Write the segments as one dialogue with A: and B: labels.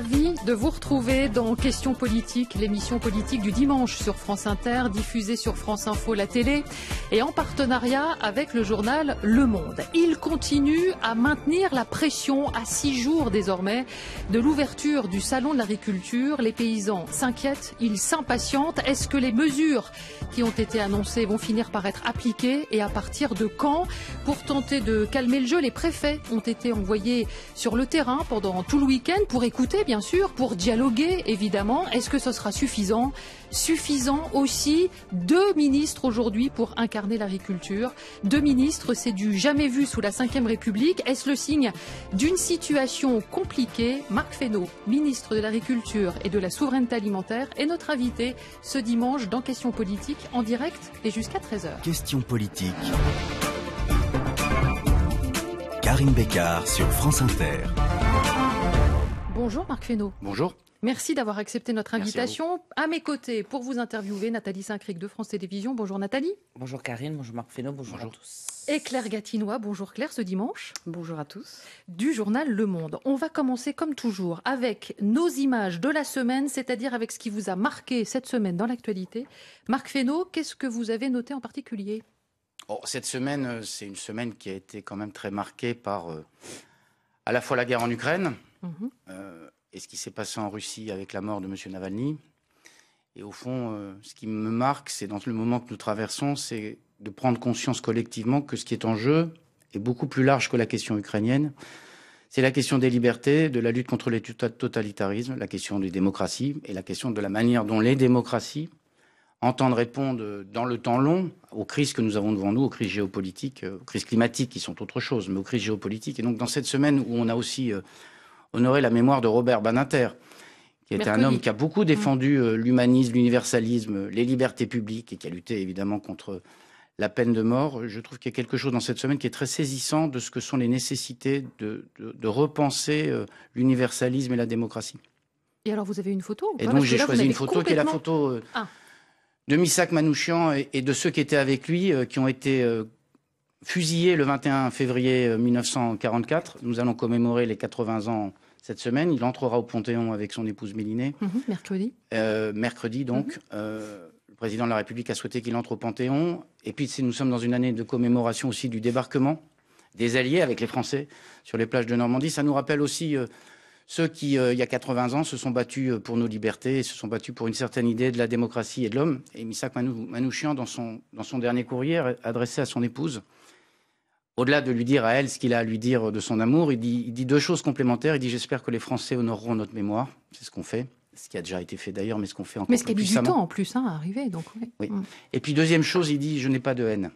A: ravie de vous retrouver dans Questions politiques, l'émission politique du dimanche sur France Inter, diffusée sur France Info, la télé, et en partenariat avec le journal Le Monde. Il continue à maintenir la pression à six jours désormais de l'ouverture du salon de l'agriculture. Les paysans s'inquiètent, ils s'impatientent. Est-ce que les mesures qui ont été annoncées vont finir par être appliquées et à partir de quand Pour tenter de calmer le jeu, les préfets ont été envoyés sur le terrain pendant tout le week-end pour écouter, bien sûr, pour dialoguer, évidemment. Est-ce que ce sera suffisant suffisant aussi deux ministres aujourd'hui pour incarner l'agriculture. Deux ministres, c'est du jamais vu sous la Ve République. Est-ce le signe d'une situation compliquée Marc Fesneau, ministre de l'Agriculture et de la Souveraineté Alimentaire, est notre invité ce dimanche dans Questions Politiques en direct et jusqu'à 13h.
B: Questions Politiques. Karine Bécard sur France Inter.
A: Bonjour Marc Fesneau. Bonjour. Merci d'avoir accepté notre invitation. À, mes côtés, pour vous interviewer, Nathalie Saint-Cric de France Télévisions. Bonjour Nathalie.
C: Bonjour Karine, bonjour Marc Fesneau, bonjour, à tous.
A: Et Claire Gatinois, bonjour Claire ce dimanche. Bonjour à tous. Du journal Le Monde. On va commencer comme toujours avec nos images de la semaine, c'est-à-dire avec ce qui vous a marqué cette semaine dans l'actualité. Marc Fesneau, qu'est-ce que vous avez noté en particulier
D: oh, Cette semaine, euh, c'est une semaine qui a été quand même très marquée par euh, à la fois la guerre en Ukraine, mhm. euh, et ce qui s'est passé en Russie avec la mort de M. Navalny. Et au fond, euh, ce qui me marque, c'est dans le moment que nous traversons, c'est de prendre conscience collectivement que ce qui est en jeu est beaucoup plus large que la question ukrainienne. C'est la question des libertés, de la lutte contre les tota-, totalitarisme, la question des démocraties et la question de la manière dont les démocraties entendent répondre dans le temps long aux crises que nous avons devant nous, aux crises géopolitiques, euh, aux crises climatiques qui sont autre chose, mais aux crises géopolitiques. Et donc dans cette semaine où on a aussi euh, honorer la mémoire de Robert Baninter, qui était un homme qui a beaucoup mm. défendu euh, l'humanisme, l'universalisme, les libertés publiques et qui a lutté évidemment contre la peine de mort. Je trouve qu'il y a quelque chose dans cette semaine qui est très saisissant de ce que sont les nécessités de, repenser euh, l'universalisme et la démocratie.
A: Et alors, vous avez une photo Et donc, j'ai choisi une photo qui est la photo euh, ah.
D: de Missak Manouchian et, de ceux qui étaient avec lui, qui ont été fusillé le 21 février 1944. Euh, nous allons commémorer les 80 ans cette semaine. Il entrera au Panthéon avec son épouse Mélinée.
A: Mm-hmm, mercredi.
D: Euh, mercredi, donc. Mm-hmm. Euh, le président de la République a souhaité qu'il entre au Panthéon. Et puis, nous sommes dans une année de commémoration aussi du débarquement des Alliés avec les Français sur les plages de Normandie. Ça nous rappelle aussi ceux qui, il y a 80 ans, se sont battus pour nos libertés se sont battus pour une certaine idée de la démocratie et de l'homme. Et Missak Manouchian, dans son, dans son dernier courrier adressé à son épouse, au-delà de lui dire à elle ce qu'il a à lui dire de son amour, il dit, deux choses complémentaires. Il dit J'espère que les Français honoreront notre mémoire. C'est ce qu'on fait. Ce qui a déjà été fait d'ailleurs, mais ce qu'on fait encore mais ce du temps en
A: plus hein, à arriver. Donc, mm.
D: Et puis, deuxième chose, il dit Je n'ai pas de haine.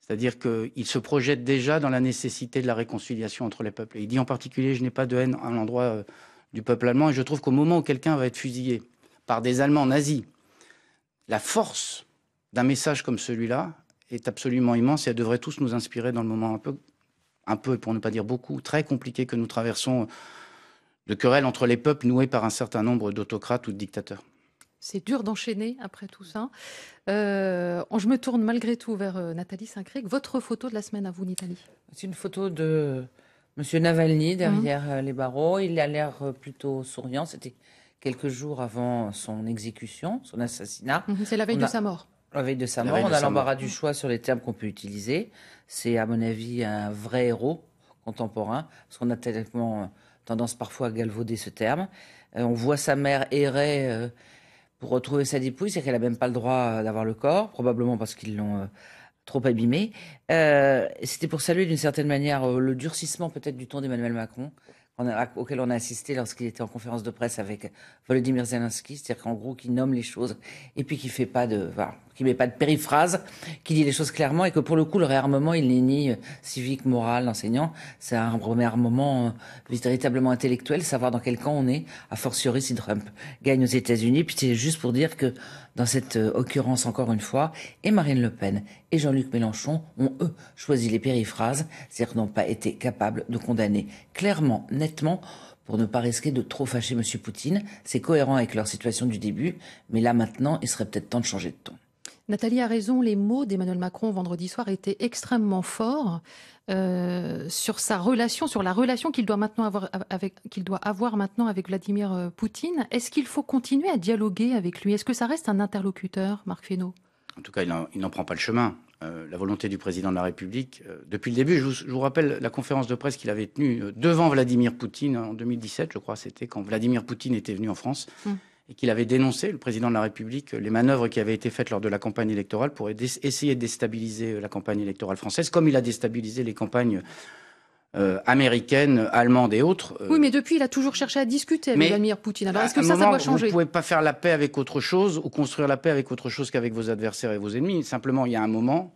D: C'est-à-dire qu'il se projette déjà dans la nécessité de la réconciliation entre les peuples. Il dit en particulier Je n'ai pas de haine à l'endroit euh, du peuple allemand. Et je trouve qu'au moment où quelqu'un va être fusillé par des Allemands nazis, la force d'un message comme celui-là, est absolument immense et elle devrait tous nous inspirer dans le moment un peu, un peu pour ne pas dire beaucoup, très compliqué que nous traversons euh, de querelles entre les peuples noués par un certain nombre d'autocrates ou de dictateurs.
A: C'est dur d'enchaîner après tout ça. Euh, je me tourne malgré tout vers euh, Nathalie Saint-Cric. Votre photo de la semaine à vous, Nathalie
C: C'est une photo de M. Navalny derrière hein les barreaux. Il a l'air plutôt souriant. C'était quelques jours avant son exécution, son assassinat. Mhm, c'est la veille de sa mort. La veille de sa mort, on a l'embarras du choix sur les termes qu'on peut utiliser. C'est, à mon avis, un vrai héros contemporain, parce qu'on a tellement euh, tendance parfois à galvauder ce terme. Euh, on voit sa mère errer euh, pour retrouver sa dépouille, c'est qu'elle n'a même pas le droit d'avoir le corps, probablement parce qu'ils l'ont trop abîmé. C'était pour saluer d'une certaine manière le durcissement peut-être du ton d'Emmanuel Macron, auquel on a assisté lorsqu'il était en conférence de presse avec Volodymyr Zelensky, c'est-à-dire qu'en gros, qui nomme les choses et puis ne fait pas de qui met pas de périphrase, qui dit les choses clairement et que pour le coup, le réarmement, il n'est ni euh, civique, moral, enseignant. C'est un réarmement euh, véritablement intellectuel, savoir dans quel camp on est, a fortiori si Trump gagne aux États-Unis. Puis c'est juste pour dire que dans cette euh, occurrence, encore une fois, et Marine Le Pen et Jean-Luc Mélenchon ont, eux, choisi les périphrases, c'est-à-dire n'ont pas été capables de condamner clairement, nettement, pour ne pas risquer de trop fâcher M. Poutine. C'est cohérent avec leur situation du début, mais là maintenant, il serait peut-être temps de changer de ton.
A: Nathalie a raison, les mots d'Emmanuel Macron vendredi soir étaient extrêmement forts euh, sur sa relation, sur la relation qu'il doit maintenant avoir avec maintenant avec Vladimir euh, Poutine. Est-ce qu'il faut continuer à dialoguer avec lui Est-ce que ça reste un interlocuteur, Marc Fesneau
D: En tout cas, il n'en prend pas le chemin. Euh, la volonté du président de la République, depuis le début, je vous, rappelle la conférence de presse qu'il avait tenue devant Vladimir Poutine en 2017, je crois, c'était quand Vladimir Poutine était venu en France. Hum et qu'il avait dénoncé, le président de la République, les manœuvres qui avaient été faites lors de la campagne électorale pour essayer de déstabiliser la campagne électorale française, comme il a déstabilisé les campagnes euh, américaines, allemandes et autres. Euh. Oui, mais
A: depuis, il a toujours cherché à discuter avec Vladimir Poutine. Alors, est-ce que ça, ça doit changer Vous ne
D: pouvez pas faire la paix avec autre chose ou construire la paix avec autre chose qu'avec vos adversaires et vos ennemis. Simplement, il y a un moment,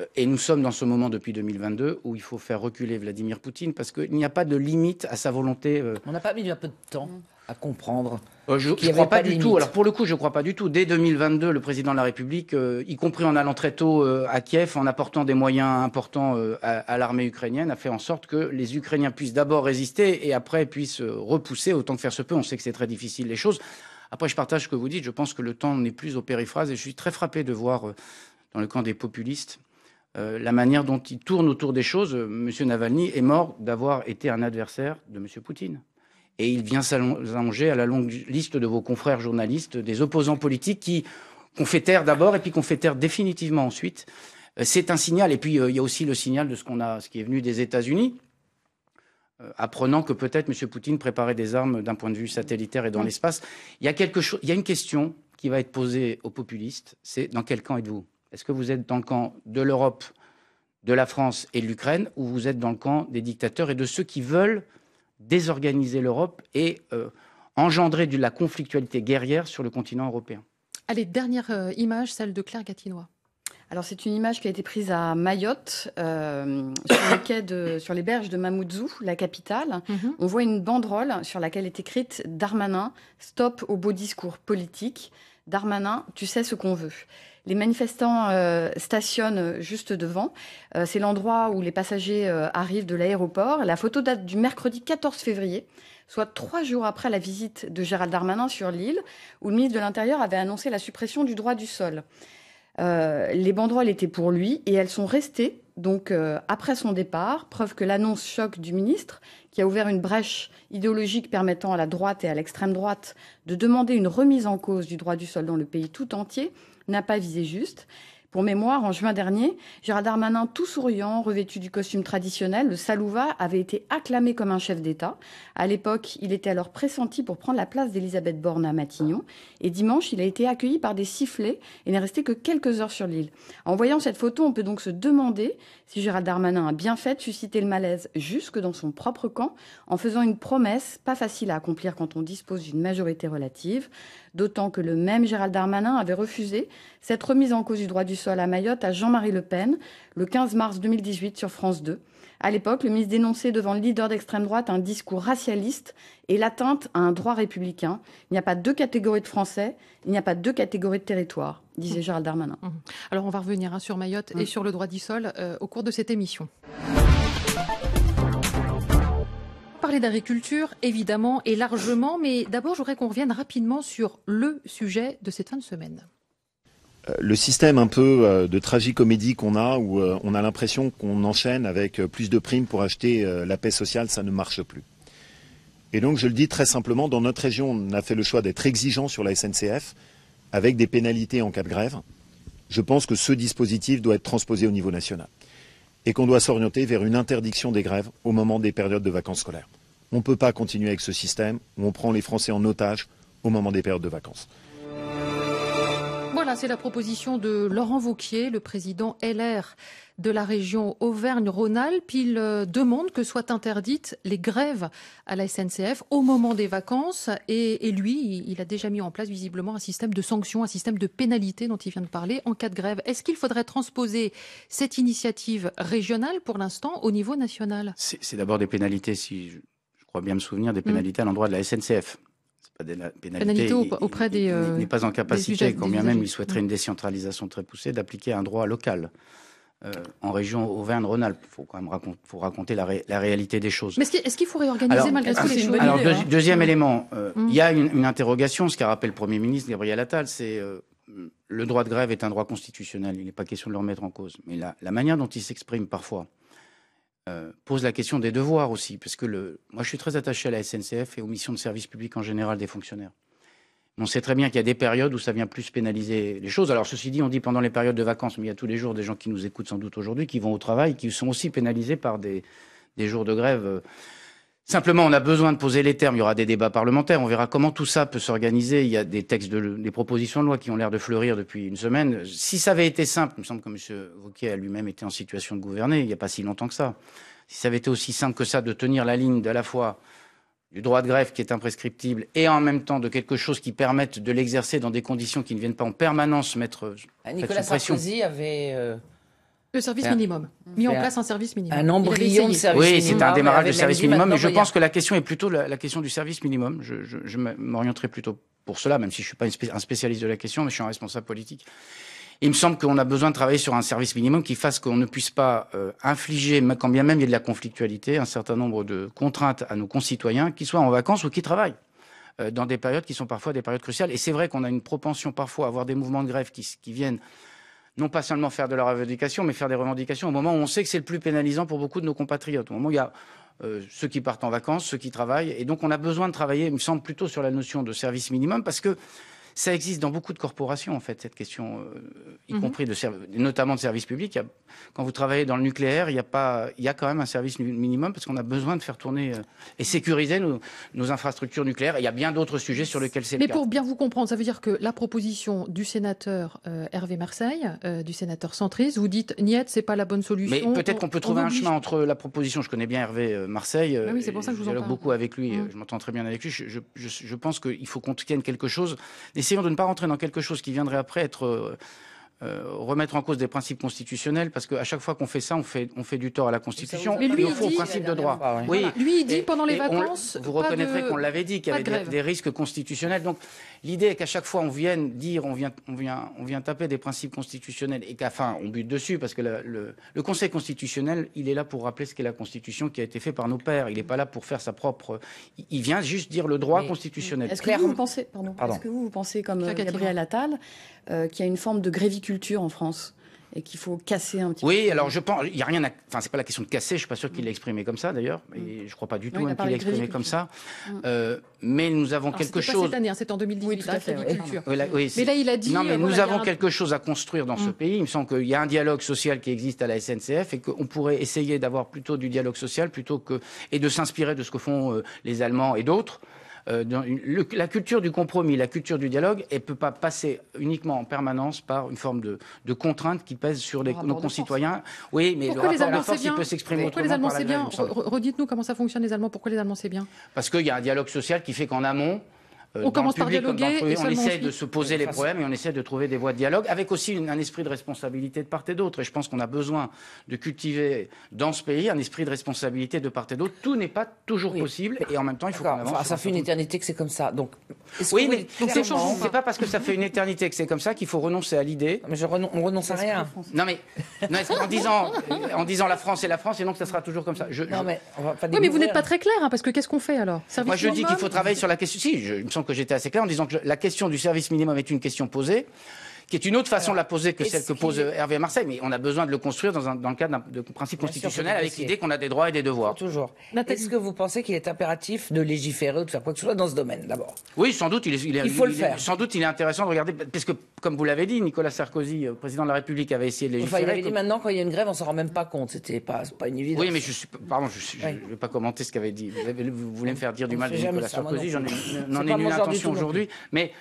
D: euh, et nous sommes dans ce moment depuis 2022, où il faut faire reculer Vladimir Poutine parce qu'il n'y a pas de limite à sa volonté. On n'a pas mis un peu de
C: temps mmh à comprendre euh, Je ne crois pas, du tout. Alors
D: pour le coup, je ne crois pas du tout. Dès 2022, le président de la République, euh, y compris en allant très tôt euh, à Kiev, en apportant des moyens importants à, l'armée ukrainienne, a fait en sorte que les Ukrainiens puissent d'abord résister et après puissent repousser autant que faire se peut. On sait que c'est très difficile les choses. Après, je partage ce que vous dites. Je pense que le temps n'est plus aux périphrases et je suis très frappé de voir dans le camp des populistes la manière dont ils tournent autour des choses. M. Navalny est mort d'avoir été un adversaire de M. Poutine et il vient s'allonger à la longue liste de vos confrères journalistes, des opposants politiques qui qu'on fait taire d'abord et puis qu'on fait taire définitivement ensuite. Euh, c'est un signal. Et puis euh, il y a aussi le signal de ce qu'on a, ce qui est venu des États-Unis, euh, apprenant que peut-être M. Poutine préparait des armes d'un point de vue satellitaire et dans l'espace. Il quelque chose, il y a une question qui va être posée aux populistes. C'est dans quel camp êtes-vous Est-ce que vous êtes dans le camp de l'Europe, de la France et de l'Ukraine, ou vous êtes dans le camp des dictateurs et de ceux qui veulent désorganiser l'Europe et euh, engendrer de la conflictualité guerrière sur le continent européen.
E: Allez, dernière euh, image, celle de Claire Gatinois. Alors c'est une image qui a été prise à Mayotte, euh, sur, les berges de Mamoudzou, la capitale. Mhm. On voit une banderole sur laquelle est écrite Darmanin, stop au beau discours politique. Darmanin, tu sais ce qu'on veut. Les manifestants euh, stationnent juste devant. Euh, c'est l'endroit où les passagers euh, arrivent de l'aéroport. La photo date du mercredi 14 février, soit trois jours après la visite de Gérald Darmanin sur l'île, où le ministre de l'Intérieur avait annoncé la suppression du droit du sol. les banderoles étaient pour lui et elles sont restées donc après son départ, preuve que l'annonce choc du ministre, qui a ouvert une brèche idéologique permettant à la droite et à l'extrême droite de demander une remise en cause du droit du sol dans le pays tout entier, n'a pas visé juste. Pour mémoire, en juin dernier, Gérald Darmanin, tout souriant, revêtu du costume traditionnel, le Salouva, avait été acclamé comme un chef d'État. À l'époque, il était alors pressenti pour prendre la place d'Elisabeth Borne à Matignon. Et dimanche, il a été accueilli par des sifflets et n'est resté que quelques heures sur l'île. En voyant cette photo, on peut donc se demander si Gérald Darmanin a bien fait de susciter le malaise jusque dans son propre camp en faisant une promesse pas facile à accomplir quand on dispose d'une majorité relative, d'autant que le même Gérald Darmanin avait refusé cette remise en cause du droit du sol à Mayotte à Jean-Marie Le Pen le 15 mars 2018 sur France 2. À l'époque, le ministre dénonçait devant le leader d'extrême droite un discours racialiste et l'atteinte à un droit républicain. Il n'y a pas deux catégories de Français, il n'y a pas deux catégories de territoires, disait Gérald Darmanin. Mmh. Mmh.
A: Alors on va revenir hein, sur Mayotte et mmh. sur le droit du sol euh, au cours de cette émission parler d'agriculture, évidemment, et largement, mais d'abord, je qu'on revienne rapidement sur le sujet de cette fin de semaine.
F: Euh, le système un peu euh, de tragicomédie qu'on a, où euh, on a l'impression qu'on enchaîne avec plus de primes pour acheter la paix sociale, ça ne marche plus. Et donc, je le dis très simplement, dans notre région, on a fait le choix d'être exigeant sur la SNCF, avec des pénalités en cas de grève. Je pense que ce dispositif doit être transposé au niveau national et qu'on doit s'orienter vers une interdiction des grèves au moment des périodes de vacances scolaires. On ne peut pas continuer avec ce système où on prend les Français en otage au moment des périodes de vacances
A: c'est la proposition de Laurent Vauquier, le président LR de la région Auvergne-Rhône-Alpes. Il euh, demande que soient interdites les grèves à la SNCF au moment des vacances. Et, lui, il a déjà mis en place visiblement un système de sanctions, un système de pénalités dont il vient de parler en cas de grève. Est-ce qu'il faudrait transposer cette initiative régionale pour l'instant au niveau national
D: C'est d'abord des pénalités, si je, crois bien me souvenir, des mmh. pénalités à l'endroit de la SNCF pas
A: auprès des. Il n'est euh, pas en capacité, quand bien même il souhaiterait une
D: décentralisation très poussée, d'appliquer un droit local. Euh, en région Auvergne-Rhône-Alpes. Il faut quand même raconter, raconter la, réalité des choses. Mais
A: est-ce qu'il faut réorganiser malgré tout les choses hein. deuxième
D: élément, euh, mmh. il y a une, interrogation, ce qu'a rappelé le Premier ministre Gabriel Attal, c'est le droit de grève est un droit constitutionnel. Il n'est pas question de le remettre en cause. Mais la, la manière dont il s'exprime parfois, euh, pose la question des devoirs aussi, parce que moi je suis très attaché à la SNCF et aux missions de service public en général des fonctionnaires. On sait très bien qu'il y a des périodes où ça vient plus pénaliser les choses. Alors, ceci dit, on dit pendant les périodes de vacances, mais il y a tous les jours des gens qui nous écoutent sans doute aujourd'hui, qui vont au travail, qui sont aussi pénalisés par des jours de grève euh, Simplement, on a besoin de poser les termes. Il y aura des débats parlementaires. On verra comment tout ça peut s'organiser. Il y a des textes, de, des propositions de loi qui ont l'air de fleurir depuis une semaine. Si ça avait été simple, il me semble que M. Vauquier a lui-même été en situation de gouverner il n'y a pas si longtemps que ça. Si ça avait été aussi simple que ça de tenir la ligne de la fois du droit de grève qui est imprescriptible et en même temps de quelque chose qui permette de l'exercer dans des conditions qui ne viennent pas en permanence mettre. Euh, bah, Nicolas Sarkozy
C: avait. Euh, le service
A: minimum, mis en place un service minimum. Un
D: embryon de service oui, minimum. Oui, c'est un démarrage de service minimum, mais je pense que la question est plutôt la, question du service minimum. Je, m'orienterai plutôt pour cela, même si je ne suis pas un spécialiste de la question, mais je suis un responsable politique. Il me semble qu'on a besoin de travailler sur un service minimum qui fasse qu'on ne puisse pas euh, infliger, quand bien même il y a de la conflictualité, un certain nombre de contraintes à nos concitoyens, qui soient en vacances ou qui travaillent euh, dans des périodes qui sont parfois des périodes cruciales. Et c'est vrai qu'on a une propension parfois à avoir des mouvements de grève qui viennent non pas seulement faire de la revendication, mais faire des revendications au moment où on sait que c'est le plus pénalisant pour beaucoup de nos compatriotes. Au moment où il y a euh, ceux qui partent en vacances, ceux qui travaillent. Et donc on a besoin de travailler, il me semble, plutôt sur la notion de service minimum, parce que ça existe dans beaucoup de corporations, en fait, cette question, euh, y mhm. compris de notamment de services publics. quand vous travaillez dans le nucléaire, il y, a pas, y a quand même un service minimum parce qu'on a besoin de faire tourner euh, et sécuriser nos, infrastructures nucléaires. il y a bien d'autres sujets sur lesquels c'est le Mais pour
A: bien vous comprendre, ça veut dire que la proposition du sénateur euh, Hervé Marseille, du sénateur centriste, vous dites, Niette, c'est pas la bonne solution. Mais peut-être qu'on peut trouver un chemin
D: entre la proposition, je connais bien Hervé Marseille, pour ça je, dialogue beaucoup avec lui, mmh. je m'entends très bien avec lui, je, pense qu'il faut qu'on tienne quelque chose essayons de ne pas rentrer dans quelque chose qui viendrait après être euh, euh, remettre en cause des principes constitutionnels, parce qu'à chaque fois qu'on fait ça, on fait, on fait du tort à la Constitution, et lui, fond, au principe de droit. Ah, oui. Lui,
A: il dit pendant les vacances. vous reconnaîtrez qu'on l'avait dit, qu'il y avait des,
D: risques constitutionnels. Donc l'idée est qu'à chaque fois on vienne dire, on vient, on vient, on vient taper des principes constitutionnels et qu'à fin on bute dessus, parce que le, Conseil constitutionnel, il est là pour rappeler ce qu'est la Constitution qui a été fait par nos pères. Il n'est pas là pour faire sa propre. Il vient juste dire le droit constitutionnel. Est-ce que, vous, pensez,
E: pardon, Est-ce que vous, vous pensez comme euh, Gabriel Attal euh, qu'il y a une forme de gréviculture en France et qu'il faut casser un petit peu.
D: Oui, alors je pense, il n'y a rien à. Enfin, c'est pas la question de casser, je suis pas sûr qu'il l'ait exprimé comme ça d'ailleurs, et mm. je crois pas du tout hein, qu'il l'ait exprimé comme ça. Mm. Euh, mais nous avons quelque chose.
A: Hein, c'est en 2018, oui, hein, tout à fait,
D: mais là, il a dit. Non, mais euh, nous avons quelque chose à construire dans ce mm. pays. Il me semble qu'il y a un dialogue social qui existe à la SNCF et qu'on pourrait essayer d'avoir plutôt du dialogue social plutôt que. et de s'inspirer de ce que font les Allemands et d'autres. Euh, la culture du compromis, la culture du dialogue, elle ne peut pas passer uniquement en permanence par une forme de, contrainte qui pèse sur nos concitoyens. Oui, mais peut s'exprimer autrement. Pourquoi les Allemands, c'est bien
A: Redites-nous comment ça fonctionne les Allemands. Pourquoi les Allemands, c'est bien
D: Parce qu'il y a un dialogue social qui fait qu'en amont, euh, on commence par dialoguer. on essaie de se poser les problèmes et on essaie de trouver des voies de dialogue, avec aussi un esprit de responsabilité de part et d'autre. Et je pense qu'on a besoin de cultiver dans ce pays un esprit de responsabilité de part et d'autre. Tout n'est pas toujours possible et en même temps, il faut qu'on avance. ça fait une éternité que c'est comme ça. Donc, oui, mais c'est pas. parce que ça fait une éternité que c'est comme ça qu'il faut renoncer à l'idée. Mais on renonce à rien. Non mais en disant en disant la France et la France et donc ça sera toujours comme ça. Je, non mais vous n'êtes pas
A: très clair hein, parce que qu'est-ce qu'on fait alors Moi je dis qu'il faut travailler
D: sur la question. Si, je, que j'étais assez clair en disant que la question du service minimum est une question posée qui est une autre façon de la poser que celle que pose Hervé Marseille, mais on a besoin de le construire dans, le cadre de principe constitutionnel avec l'idée qu'on a des droits et des devoirs. Toujours.
C: Est-ce que vous pensez qu'il est impératif de légiférer ou de faire quoi que ce soit dans ce domaine
D: d'abord Oui, sans doute. Il, est, Sans doute, il est intéressant de regarder, parce que, comme vous l'avez dit, Nicolas Sarkozy, euh, président de la République, avait essayé de légiférer. il avait dit
C: maintenant, quand il y a une grève, on s'en rend même pas compte. C'était pas, pas une évidence. Oui, mais
D: je je ne vais pas commenter ce qu'avait dit. Vous, voulez me faire dire du mal de Nicolas Sarkozy, j'en ai, ai nulle intention aujourd'hui. Mais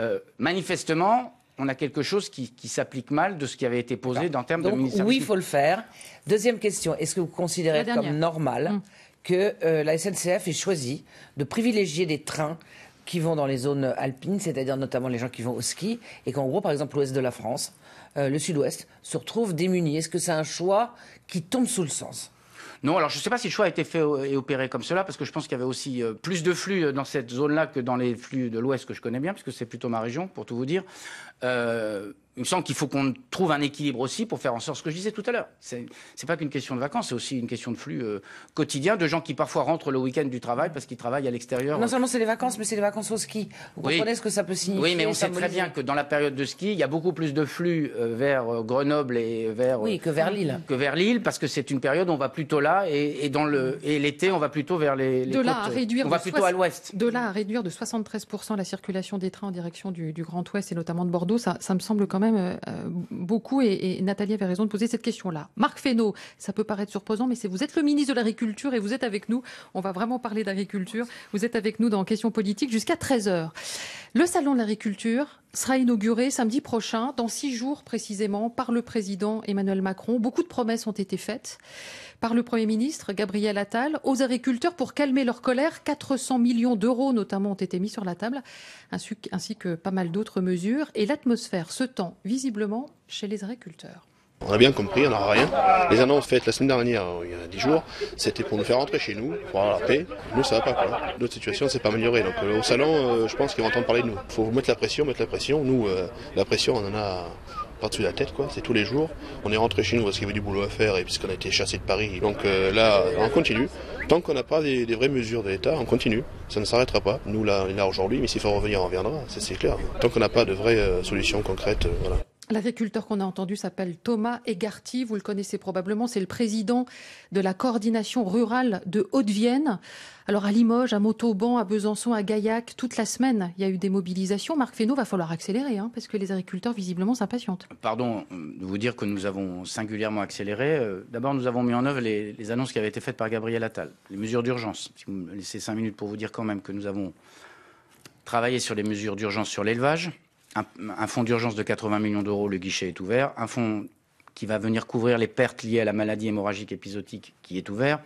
D: euh, manifestement, on a quelque chose qui, s'applique mal de ce qui avait été posé dans termes de Oui, il
C: faut le faire. Deuxième question, est-ce que vous considérez comme normal hum. que euh, la SNCF ait choisi de privilégier des trains qui vont dans les zones alpines, c'est-à-dire notamment les gens qui vont au ski, et qu'en gros, par exemple, l'ouest de la France, euh, le sud-ouest, se retrouve démuni. Est-ce que c'est un choix qui tombe sous le sens
D: non, alors je ne sais pas si le choix a été fait et opéré comme cela, parce que je pense qu'il y avait aussi euh, plus de flux dans cette zone-là que dans les flux de l'Ouest que je connais bien, puisque c'est plutôt ma région, pour tout vous dire. Euh, il me semble qu'il faut qu'on trouve un équilibre aussi pour faire en sorte ce que je disais tout à l'heure. C'est n'est pas qu'une question de vacances, c'est aussi une question de flux euh, quotidien de gens qui parfois rentrent le week-end du travail parce qu'ils travaillent à l'extérieur. Non
C: seulement c'est les vacances, mais c'est les vacances au ski. Vous comprenez ce que ça peut signifier Oui, mais on sait très bien que
D: dans la période de ski, il y a beaucoup plus de flux euh, vers Grenoble et vers oui que vers Lille que vers Lille parce que c'est une période où on va plutôt là et, dans le et l'été on va plutôt vers les, de là côtes, à réduire on va plutôt à l'ouest.
A: De là à réduire de 73 la circulation des trains en direction du Grand Ouest et notamment de Bordeaux ça, me semble quand même euh, euh, beaucoup. Et, Nathalie avait raison de poser cette question-là. Marc Fesneau, ça peut paraître surprenant, mais c'est vous êtes le ministre de l'Agriculture et vous êtes avec nous. On va vraiment parler d'agriculture. Vous êtes avec nous dans question politique jusqu'à 13h. Le salon de l'agriculture, sera inauguré samedi prochain, dans six jours précisément, par le président Emmanuel Macron. Beaucoup de promesses ont été faites par le Premier ministre Gabriel Attal aux agriculteurs pour calmer leur colère. 400 millions d'euros notamment ont été mis sur la table, ainsi que pas mal d'autres mesures. Et l'atmosphère se tend visiblement chez les agriculteurs.
F: On a bien compris, on n'aura rien. Les annonces faites la semaine dernière, euh, il y a dix jours, c'était pour nous faire rentrer chez nous, pour avoir la paix. Nous, ça va pas. Quoi. Notre situation ne s'est pas améliorée. Donc euh, au salon, euh, je pense qu'ils vont entendre parler de nous. Il faut mettre la pression, mettre la pression. Nous, la pression, on en a par-dessus la tête, quoi. C'est tous les jours. On est rentré chez nous parce qu'il y avait du boulot à faire et puisqu'on a été chassé de Paris. Donc là, on continue. Tant qu'on n'a pas des, vraies mesures de l'État, on continue. Ça ne s'arrêtera pas. Nous, là, on est là aujourd'hui, mais s'il faut revenir, on reviendra. C'est clair. Tant qu'on n'a pas de vraies solutions concrètes, voilà.
A: L'agriculteur qu'on a entendu s'appelle Thomas Egarty, vous le connaissez probablement, c'est le président de la coordination rurale de Haute-Vienne. Alors à Limoges, à Montauban, à Besançon, à Gaillac, toute la semaine, il y a eu des mobilisations. Marc Fesneau, va falloir accélérer, hein, parce que les agriculteurs visiblement s'impatientent.
D: Pardon de vous dire que nous avons singulièrement accéléré. Euh, d'abord, nous avons mis en œuvre les, les, annonces qui avaient été faites par Gabriel Attal, les mesures d'urgence. Si vous me laissez cinq minutes pour vous dire quand même que nous avons travaillé sur les mesures d'urgence sur l'élevage, un, fonds d'urgence de 80 millions d'euros, le guichet est ouvert. Un fonds qui va venir couvrir les pertes liées à la maladie hémorragique épisodique qui est ouvert.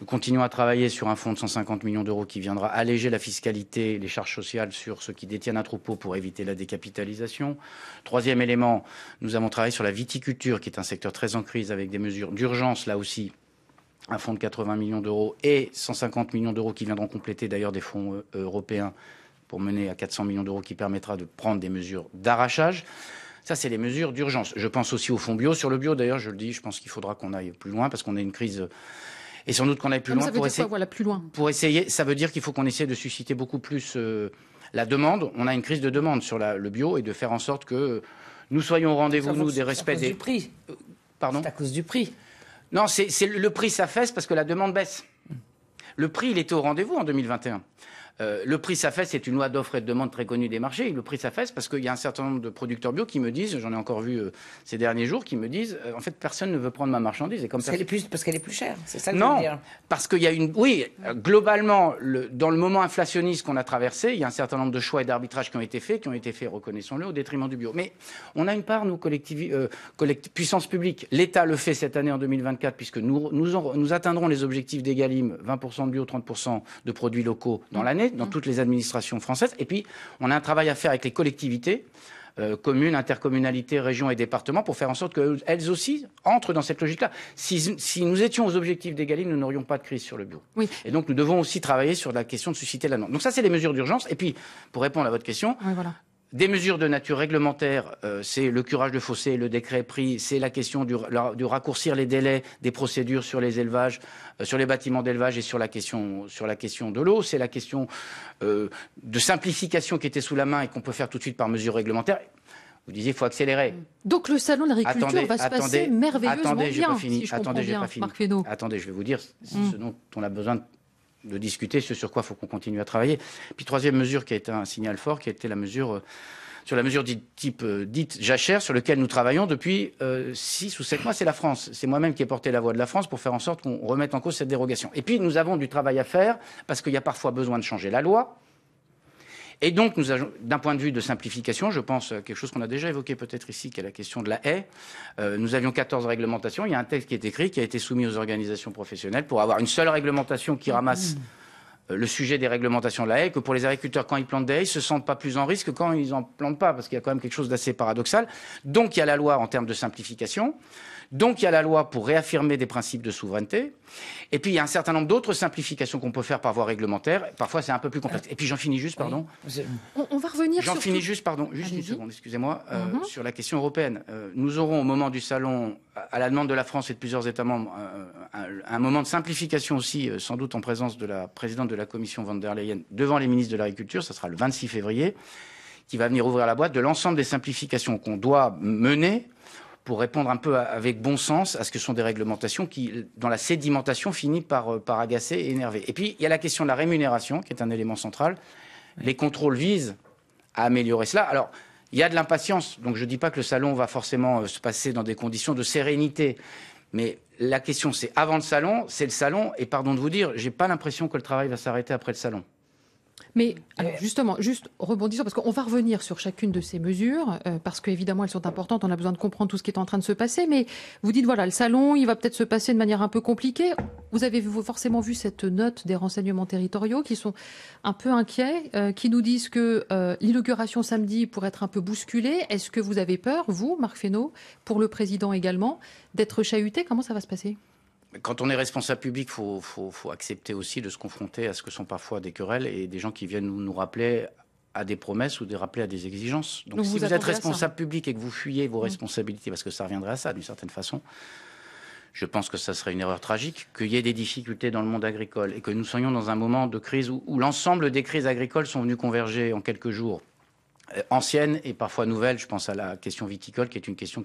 D: Nous continuons à travailler sur un fonds de 150 millions d'euros qui viendra alléger la fiscalité, les charges sociales sur ceux qui détiennent un troupeau pour éviter la décapitalisation. Troisième élément, nous avons travaillé sur la viticulture, qui est un secteur très en crise avec des mesures d'urgence, là aussi, un fonds de 80 millions d'euros et 150 millions d'euros qui viendront compléter d'ailleurs des fonds euh, européens pour mener à 400 millions d'euros qui permettra de prendre des mesures d'arrachage. Ça, c'est les mesures d'urgence. Je pense aussi au fonds bio. Sur le bio, d'ailleurs, je le dis, je pense qu'il faudra qu'on aille plus loin parce qu'on a une crise et sans doute qu'on aille plus ah, loin ça veut pour dire essayer. voilà, plus loin. Pour essayer, ça veut dire qu'il faut qu'on essaie de susciter beaucoup plus euh, la demande. On a une crise de demande sur la, le bio et de faire en sorte que nous soyons au rendez-vous nous des respects à cause du prix. Pardon. C'est à cause du prix. Non, c'est le prix s'affaisse parce que la demande baisse. Le prix, il était au rendez-vous en 2021. Euh, le prix fait c'est une loi d'offre et de demande très connue des marchés. Le prix fait parce qu'il y a un certain nombre de producteurs bio qui me disent, j'en ai encore vu euh, ces derniers jours, qui me disent, euh, en fait, personne ne veut prendre ma marchandise. Et comme parce qu'elle est plus, chère. C'est ça que non, dire. parce qu'il y a une, oui, globalement, le, dans le moment inflationniste qu'on a traversé, il y a un certain nombre de choix et d'arbitrages qui ont été faits, qui ont été faits, reconnaissons-le, au détriment du bio. Mais on a une part, nous, puissance publique. L'État le fait cette année en 2024, puisque nous, nous, atteindrons les objectifs d'Egalim, 20% de bio, 30% de produits locaux dans mm. l'année dans mm. toutes les administrations françaises. Et puis, on a un travail à faire avec les collectivités. Euh, communes, intercommunalités, régions et départements pour faire en sorte qu'elles aussi entrent dans cette logique-là. Si, nous étions aux objectifs d'égalité, nous n'aurions pas de crise sur le bureau. Et donc nous devons aussi travailler sur la question de susciter la demande. Donc ça, c'est les mesures d'urgence. Et puis, pour répondre à votre question, voilà. Des mesures de nature réglementaire, euh, c'est le curage de fossés, le décret pris, c'est la question du, du, raccourcir les délais des procédures sur les élevages, euh, sur les bâtiments d'élevage et sur la question, sur la question de l'eau. C'est la question euh, de simplification qui était sous la main et qu'on peut faire tout de suite par mesure réglementaire. Vous disiez il faut accélérer.
A: Donc le salon de l'agriculture va se passer merveilleusement attendez, bien. Je si je attendez, je pas fini.
D: Attendez, je vais vous dire hum. ce dont on a besoin de discuter ce sur quoi il faut qu'on continue à travailler. Puis troisième mesure qui a été un signal fort, qui a été la mesure euh, sur la mesure euh, dite, type dite jachère, sur lequel nous travaillons depuis euh, six ou sept mois, c'est la France. C'est moi-même qui ai porté la voix de la France pour faire en sorte qu'on remette en cause cette dérogation. Et puis nous avons du travail à faire parce qu'il y a parfois besoin de changer la loi. Et donc, d'un point de vue de simplification, je pense euh, quelque chose qu'on a déjà évoqué peut-être ici, qui est la question de la haie. Euh, nous avions 14 réglementations. Il y a un texte qui est écrit, qui a été soumis aux organisations professionnelles pour avoir une seule réglementation qui ramasse. Mmh. Euh, le sujet des réglementations de la haie, que pour les agriculteurs, quand ils plantent des haies, ils se sentent pas plus en risque quand ils en plantent pas, parce qu'il y a quand même quelque chose d'assez paradoxal. Donc il y a la loi en termes de simplification. Donc il y a la loi pour réaffirmer des principes de souveraineté. Et puis il y a un certain nombre d'autres simplifications qu'on peut faire par voie réglementaire. Parfois c'est un peu plus complexe. Et puis j'en finis juste, pardon.
A: On, va revenir. J'en finis
D: juste, pardon, juste une seconde, excusez-moi, euh, mhm. sur la question européenne. Euh, nous aurons au moment du salon, à la demande de la France et de plusieurs États membres, euh, un, moment de simplification aussi, sans doute en présence de la présidente de la Commission von der Leyen, devant les ministres de l'Agriculture. Ça sera le 26 février qui va venir ouvrir la boîte de l'ensemble des simplifications qu'on doit mener pour répondre un peu avec bon sens à ce que sont des réglementations qui, dans la sédimentation, finissent euh, par, agacer et énerver. Et puis, il y a la question de la rémunération, qui est un élément central. Les contrôles visent à améliorer cela. Alors, il y a de l'impatience, donc je ne dis pas que le salon va forcément euh, se passer dans des conditions de sérénité. Mais la question, c'est avant le salon, c'est le salon, et pardon de vous dire, je n'ai pas l'impression que le travail va s'arrêter après le salon.
A: Mais justement, juste rebondissant, parce qu'on va revenir sur chacune de ces mesures, euh, parce qu'évidemment elles sont importantes, on a besoin de comprendre tout ce qui est en train de se passer, mais vous dites, voilà, le salon, il va peut-être se passer de manière un peu compliquée. Vous avez forcément vu cette note des renseignements territoriaux qui sont un peu inquiets, euh, qui nous disent que euh, l'inauguration samedi pourrait être un peu bousculée. Est-ce que vous avez peur, vous, Marc Fesneau, pour le président également, d'être chahuté Comment ça va se passer
D: quand on est responsable public, il faut, accepter aussi de se confronter à ce que sont parfois des querelles et des gens qui viennent nous, rappeler à des promesses ou des rappeler à des exigences. Donc, si vous, êtes responsable public et que vous fuyez vos mmh. responsabilités, parce que ça reviendrait à ça d'une certaine façon, je pense que ça serait une erreur tragique qu'il y ait des difficultés dans le monde agricole et que nous soyons dans un moment de crise où, où l'ensemble des crises agricoles sont venues converger en quelques jours euh, ancienne et parfois nouvelle. Je pense à la question viticole, qui est une question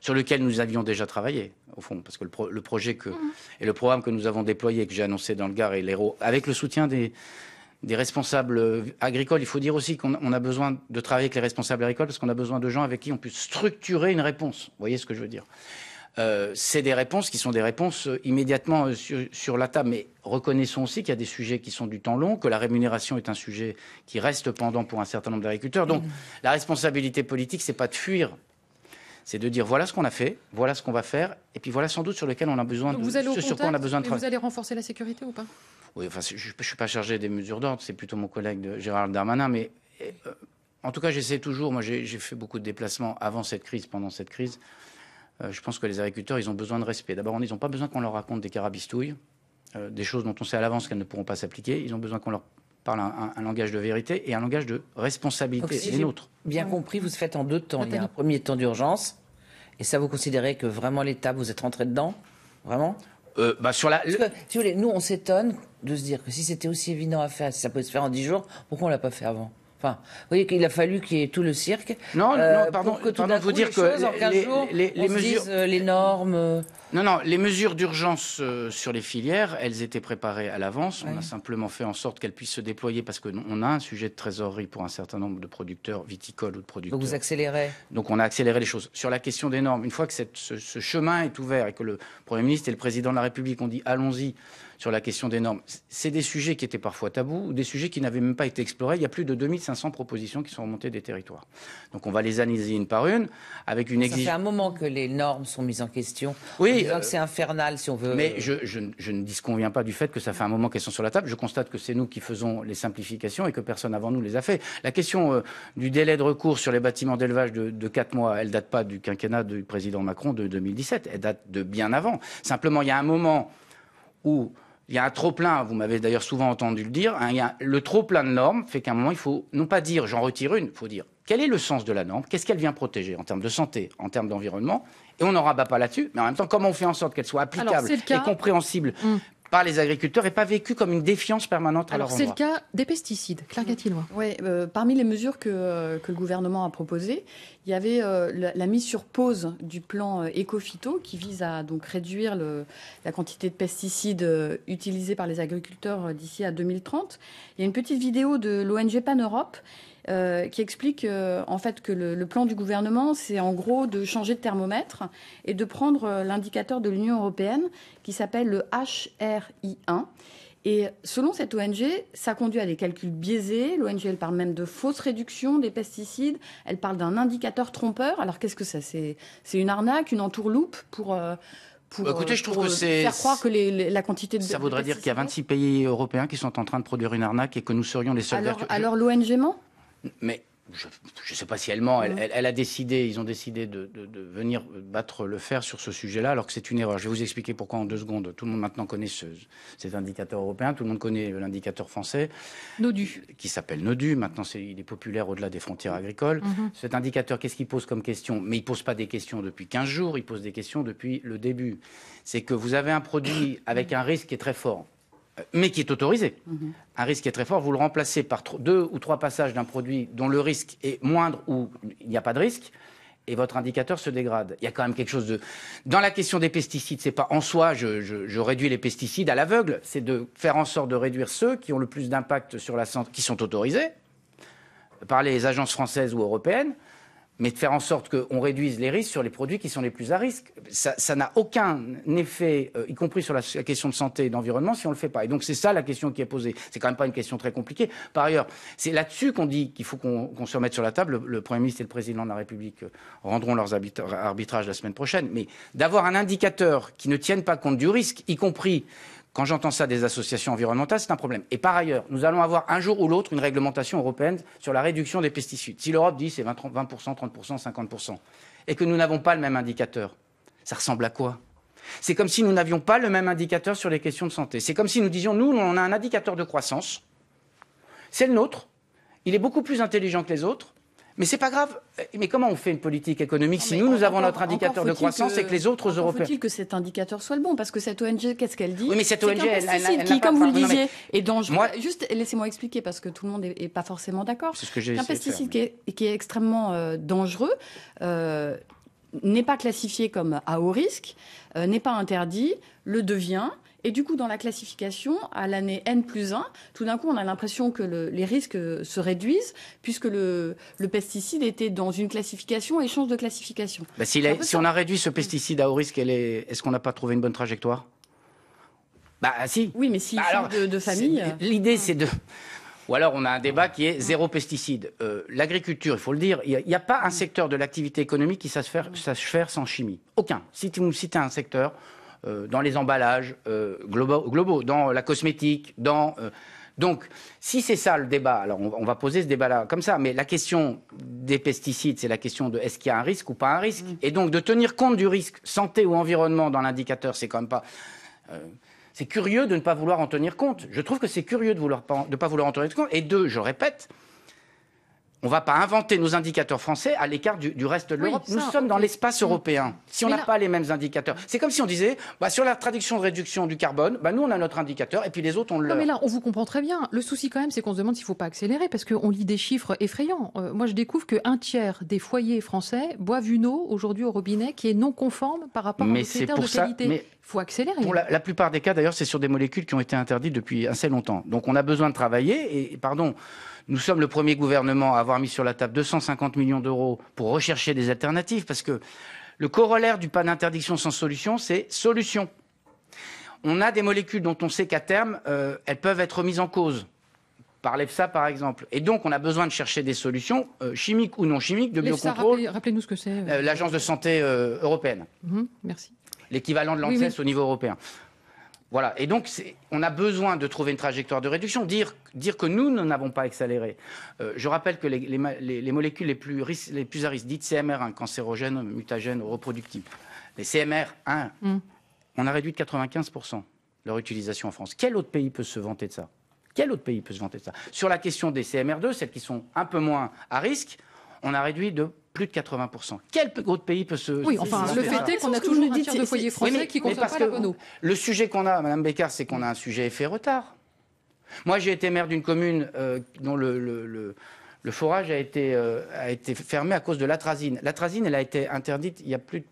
D: sur laquelle nous avions déjà travaillé, au fond, parce que le, projet mhm. et le programme que nous avons déployé, que j'ai annoncé dans le Gard et l'Hérault, avec le soutien des, des responsables euh, agricoles. Il faut dire aussi qu'on a besoin de travailler avec les responsables agricoles parce qu'on a besoin de gens avec qui on puisse structurer une réponse. Vous voyez ce que je veux dire euh, c'est des réponses qui sont des réponses euh, immédiatement euh, sur, la table. Mais reconnaissons aussi qu'il y a des sujets qui sont du temps long, que la rémunération est un sujet qui reste pendant pour un certain nombre d'agriculteurs. Donc mm. la responsabilité politique, c'est pas de fuir c'est de dire voilà ce qu'on a fait, voilà ce qu'on va faire, et puis voilà sans doute sur lequel on a besoin, de, ce sur quoi on a besoin de travailler. Vous allez
A: renforcer la sécurité ou pas
D: Oui, je ne suis pas chargé des mesures d'ordre, c'est plutôt mon collègue de Gérard Darmanin, mais en tout cas, j'essaie toujours. Moi, j'ai fait beaucoup de déplacements avant cette crise, pendant cette crise. Euh, je pense que les agriculteurs, ils ont besoin de respect. D'abord, ils n'ont pas besoin qu'on leur raconte des carabistouilles, euh, des choses dont on sait à l'avance qu'elles ne pourront pas s'appliquer. Ils ont besoin qu'on leur parle un, langage de vérité et un langage de responsabilité, si les
C: Bien compris, vous faites en deux temps. Il y a un
D: premier temps d'urgence,
C: et ça, vous considérez que vraiment l'État, vous êtes rentré dedans Vraiment euh, bah, sur la... si vous voulez, nous, on s'étonne de se dire que si c'était aussi évident à faire, si ça peut se faire en dix jours, pourquoi on ne l'a pas fait avant vous voyez qu'il a fallu qu'il y ait tout le cirque. Non, euh, pardon, pour vous dire les que les, mesures,
D: euh, les normes. Euh. Non, non, les mesures d'urgence sur les filières, elles étaient préparées à l'avance. On a simplement fait en sorte qu'elles puissent se déployer parce qu'on a un sujet de trésorerie pour un certain nombre de producteurs viticoles ou de producteurs. Donc vous accélérez. Donc on a accéléré les choses. Sur la question des normes, une fois que ce chemin est ouvert et que le Premier ministre et le Président de la République ont dit allons-y, sur la question des normes. C'est des sujets qui étaient parfois tabous, des sujets qui n'avaient même pas été explorés. Il y a plus de 2500 propositions qui sont remontées des territoires. Donc on va les analyser une par une, avec une exigence... Ça fait
C: un moment que les normes sont mises en question.
D: Oui. Euh, c'est infernal, si on veut... Mais je, je, je, ne disconviens pas du fait que ça fait un moment qu'elles sont sur la table. Je constate que c'est nous qui faisons les simplifications et que personne avant nous les a fait. La question euh, du délai de recours sur les bâtiments d'élevage de, de 4 mois, elle date pas du quinquennat du président Macron de 2017. Elle date de bien avant. Simplement, il y a un moment où il y a un trop-plein, vous m'avez d'ailleurs souvent entendu le dire. Hein, il y a le trop-plein de normes fait qu'à un moment, il faut non pas dire j'en retire une, il faut dire quel est le sens de la norme, qu'est-ce qu'elle vient protéger en termes de santé, en termes d'environnement, et on n'en rabat pas là-dessus, mais en même temps, comment on fait en sorte qu'elle soit applicable et compréhensible mmh les agriculteurs et pas vécu comme une défiance permanente Alors, C'est le
E: cas des pesticides. Claire mmh. Gatillois. Euh, parmi les mesures euh, que, le gouvernement a proposées, il y avait euh, la, mise sur pause du plan Ecofito qui vise à donc réduire la quantité de pesticides utilisés par les agriculteurs d'ici à 2030. Il y a une petite vidéo de l'ONG Pan Europe euh, qui explique euh, en fait que le, plan du gouvernement, c'est en gros de changer de thermomètre et de prendre euh, l'indicateur de l'Union européenne qui s'appelle le HRI1. Et selon cette ONG, ça conduit à des calculs biaisés. L'ONG, elle parle même de fausses réductions des pesticides. Elle parle d'un indicateur trompeur. Alors qu'est-ce que ça C'est une arnaque, une entourloupe pour... pour, bah, je trouve faire croire que la quantité de ça voudrait
D: dire qu'il y a 26 pays européens qui sont en train de produire une arnaque et que nous serions les seuls. Alors, alors l'ONG ment mais je ne sais pas si elle ment, elle, a décidé, ils ont décidé de, venir battre le fer sur ce sujet-là, alors que c'est une erreur. Je vais vous expliquer pourquoi en deux secondes. Tout le monde maintenant connaît ce, cet indicateur européen, tout le monde connaît l'indicateur français. Nodu. Qui s'appelle Nodu. Maintenant, il est populaire au-delà des frontières agricoles. Mhm. Cet indicateur, qu'est-ce qu'il pose comme question Mais il pose pas des questions depuis 15 jours, il pose des questions depuis le début. C'est que vous avez un produit avec un risque qui est très fort. Euh, mais qui est autorisé. Un risque est très fort, vous le remplacez par deux ou trois passages d'un produit dont le risque est moindre ou il n'y a pas de risque, et votre indicateur se dégrade. Il y a quand même quelque chose de... Dans la question des pesticides, c'est pas en soi, je, réduis les pesticides à l'aveugle, c'est de faire en sorte de réduire ceux qui ont le plus d'impact sur la santé, qui sont autorisés par les agences françaises ou européennes, mais de faire en sorte qu'on réduise les risques sur les produits qui sont les plus à risque. Ça n'a aucun effet, euh, y compris sur la, question de santé et d'environnement, si on ne le fait pas. Et donc c'est ça la question qui est posée. C'est quand même pas une question très compliquée. Par ailleurs, c'est là-dessus qu'on dit qu'il faut qu'on se remette sur la table. Le, le, Premier ministre et le Président de la République euh, rendront leurs arbitrages la semaine prochaine. Mais d'avoir un indicateur qui ne tienne pas compte du risque, y compris quand j'entends ça des associations environnementales, c'est un problème. Et par ailleurs, nous allons avoir un jour ou l'autre une réglementation européenne sur la réduction des pesticides. Si l'Europe dit c'est 20%, 30%, 50%, et que nous n'avons pas le même indicateur, ça ressemble à quoi C'est comme si nous n'avions pas le même indicateur sur les questions de santé. C'est comme si nous disions, nous, on a un indicateur de croissance, c'est le nôtre, il est beaucoup plus intelligent que les autres, mais c'est pas grave. Euh, mais comment on fait une politique économique si nous, nous avons notre indicateur de croissance et que les autres européens Faut-il
E: que cet indicateur soit le bon Parce que cette ONG, qu'est-ce qu'elle dit Oui, mais cette ONG, un elle, qui, comme vous le disiez, est dangereux. Moi... Juste, laissez-moi expliquer parce que tout le monde n'est pas forcément d'accord. C'est ce que j'ai Un pesticide qui est, extrêmement euh, dangereux. Euh, n'est pas classifié comme à haut risque, n'est pas interdit, le devient, et du coup, dans la classification, à l'année N plus 1, tout d'un coup, on a l'impression que les risques euh, se réduisent, puisque le, pesticide était dans une classification et change de classification.
D: Bah, si, on a réduit ce pesticide à haut risque, est-ce qu'on n'a pas trouvé une bonne trajectoire Bah si. Oui, mais si bah, de, de famille. Euh, l'idée, c'est de... Ou alors on a un débat qui est zéro pesticide. Euh, l'agriculture, il faut le dire, il n'y a, pas un secteur de l'activité économique qui sache faire, sans chimie. Aucun. Si tu me cites un secteur, euh, dans les emballages euh, globaux, dans la cosmétique, dans... Euh, donc, si c'est ça le débat, alors on, va poser ce débat-là comme ça, mais la question des pesticides, c'est la question de est-ce qu'il y a un risque ou pas un risque mmh. Et donc, de tenir compte du risque santé ou environnement dans l'indicateur, c'est quand même pas. c'est curieux de ne pas vouloir en tenir compte. Je trouve que c'est curieux de ne pas vouloir en tenir compte. Et deux, je répète, on ne va pas inventer nos indicateurs français à l'écart du, reste de l'Europe. Nous sommes dans l'espace mm. européen. Si on n'a pas les mêmes indicateurs, c'est comme si on disait bah, sur la traduction de réduction du carbone, bah, nous on a notre indicateur et puis les autres on le. Non mais là
A: on vous comprend très bien. Le souci quand même c'est qu'on se demande s'il ne faut pas accélérer parce qu'on lit des chiffres effrayants. Euh, moi je découvre qu'un tiers des foyers français boivent une eau aujourd'hui au robinet qui est non conforme par rapport mais critères de qualité
D: faut accélérer. Pour la, plupart des cas, d'ailleurs, c'est sur des molécules qui ont été interdites depuis assez longtemps. Donc on a besoin de travailler. Et, pardon, nous sommes le premier gouvernement à avoir mis sur la table 250 millions d'euros pour rechercher des alternatives, parce que le corollaire du pas d'interdiction sans solution, c'est solution. On a des molécules dont on sait qu'à terme, euh, elles peuvent être mises en cause par l'EFSA par exemple. Et donc on a besoin de chercher des solutions euh, chimiques ou non chimiques de biocontrôle.
A: Rappelez-nous ce que c'est. Euh.
D: L'agence de santé européenne. Mhm, merci l'équivalent de l'ANSES au niveau européen. Voilà. Et donc, on a besoin de trouver une trajectoire de réduction. Dire, dire que nous, nous n'avons pas accéléré. Euh, je rappelle que les, molécules les plus, les plus à risque, dites CMR1, cancérogènes, mutagènes, reproductibles, les CMR1, mm. on a réduit de 95% leur utilisation en France. Quel autre pays peut se vanter de ça Quel autre pays peut se vanter de ça Sur la question des CMR2, celles qui sont un peu moins à risque, on a réduit de plus de 80%. Quel autre pays peut se... Oui, enfin, le fait est qu'on
A: a toujours un tiers de foyers français qui ne pas la
D: Le sujet qu'on a, Madame Bécard, c'est qu'on a un sujet effet-retard. Moi, j'ai été maire d'une commune euh, dont le, le, forage a été, euh, a été fermé à cause de l'atrazine. L'atrazine, elle a été interdite il y a plus de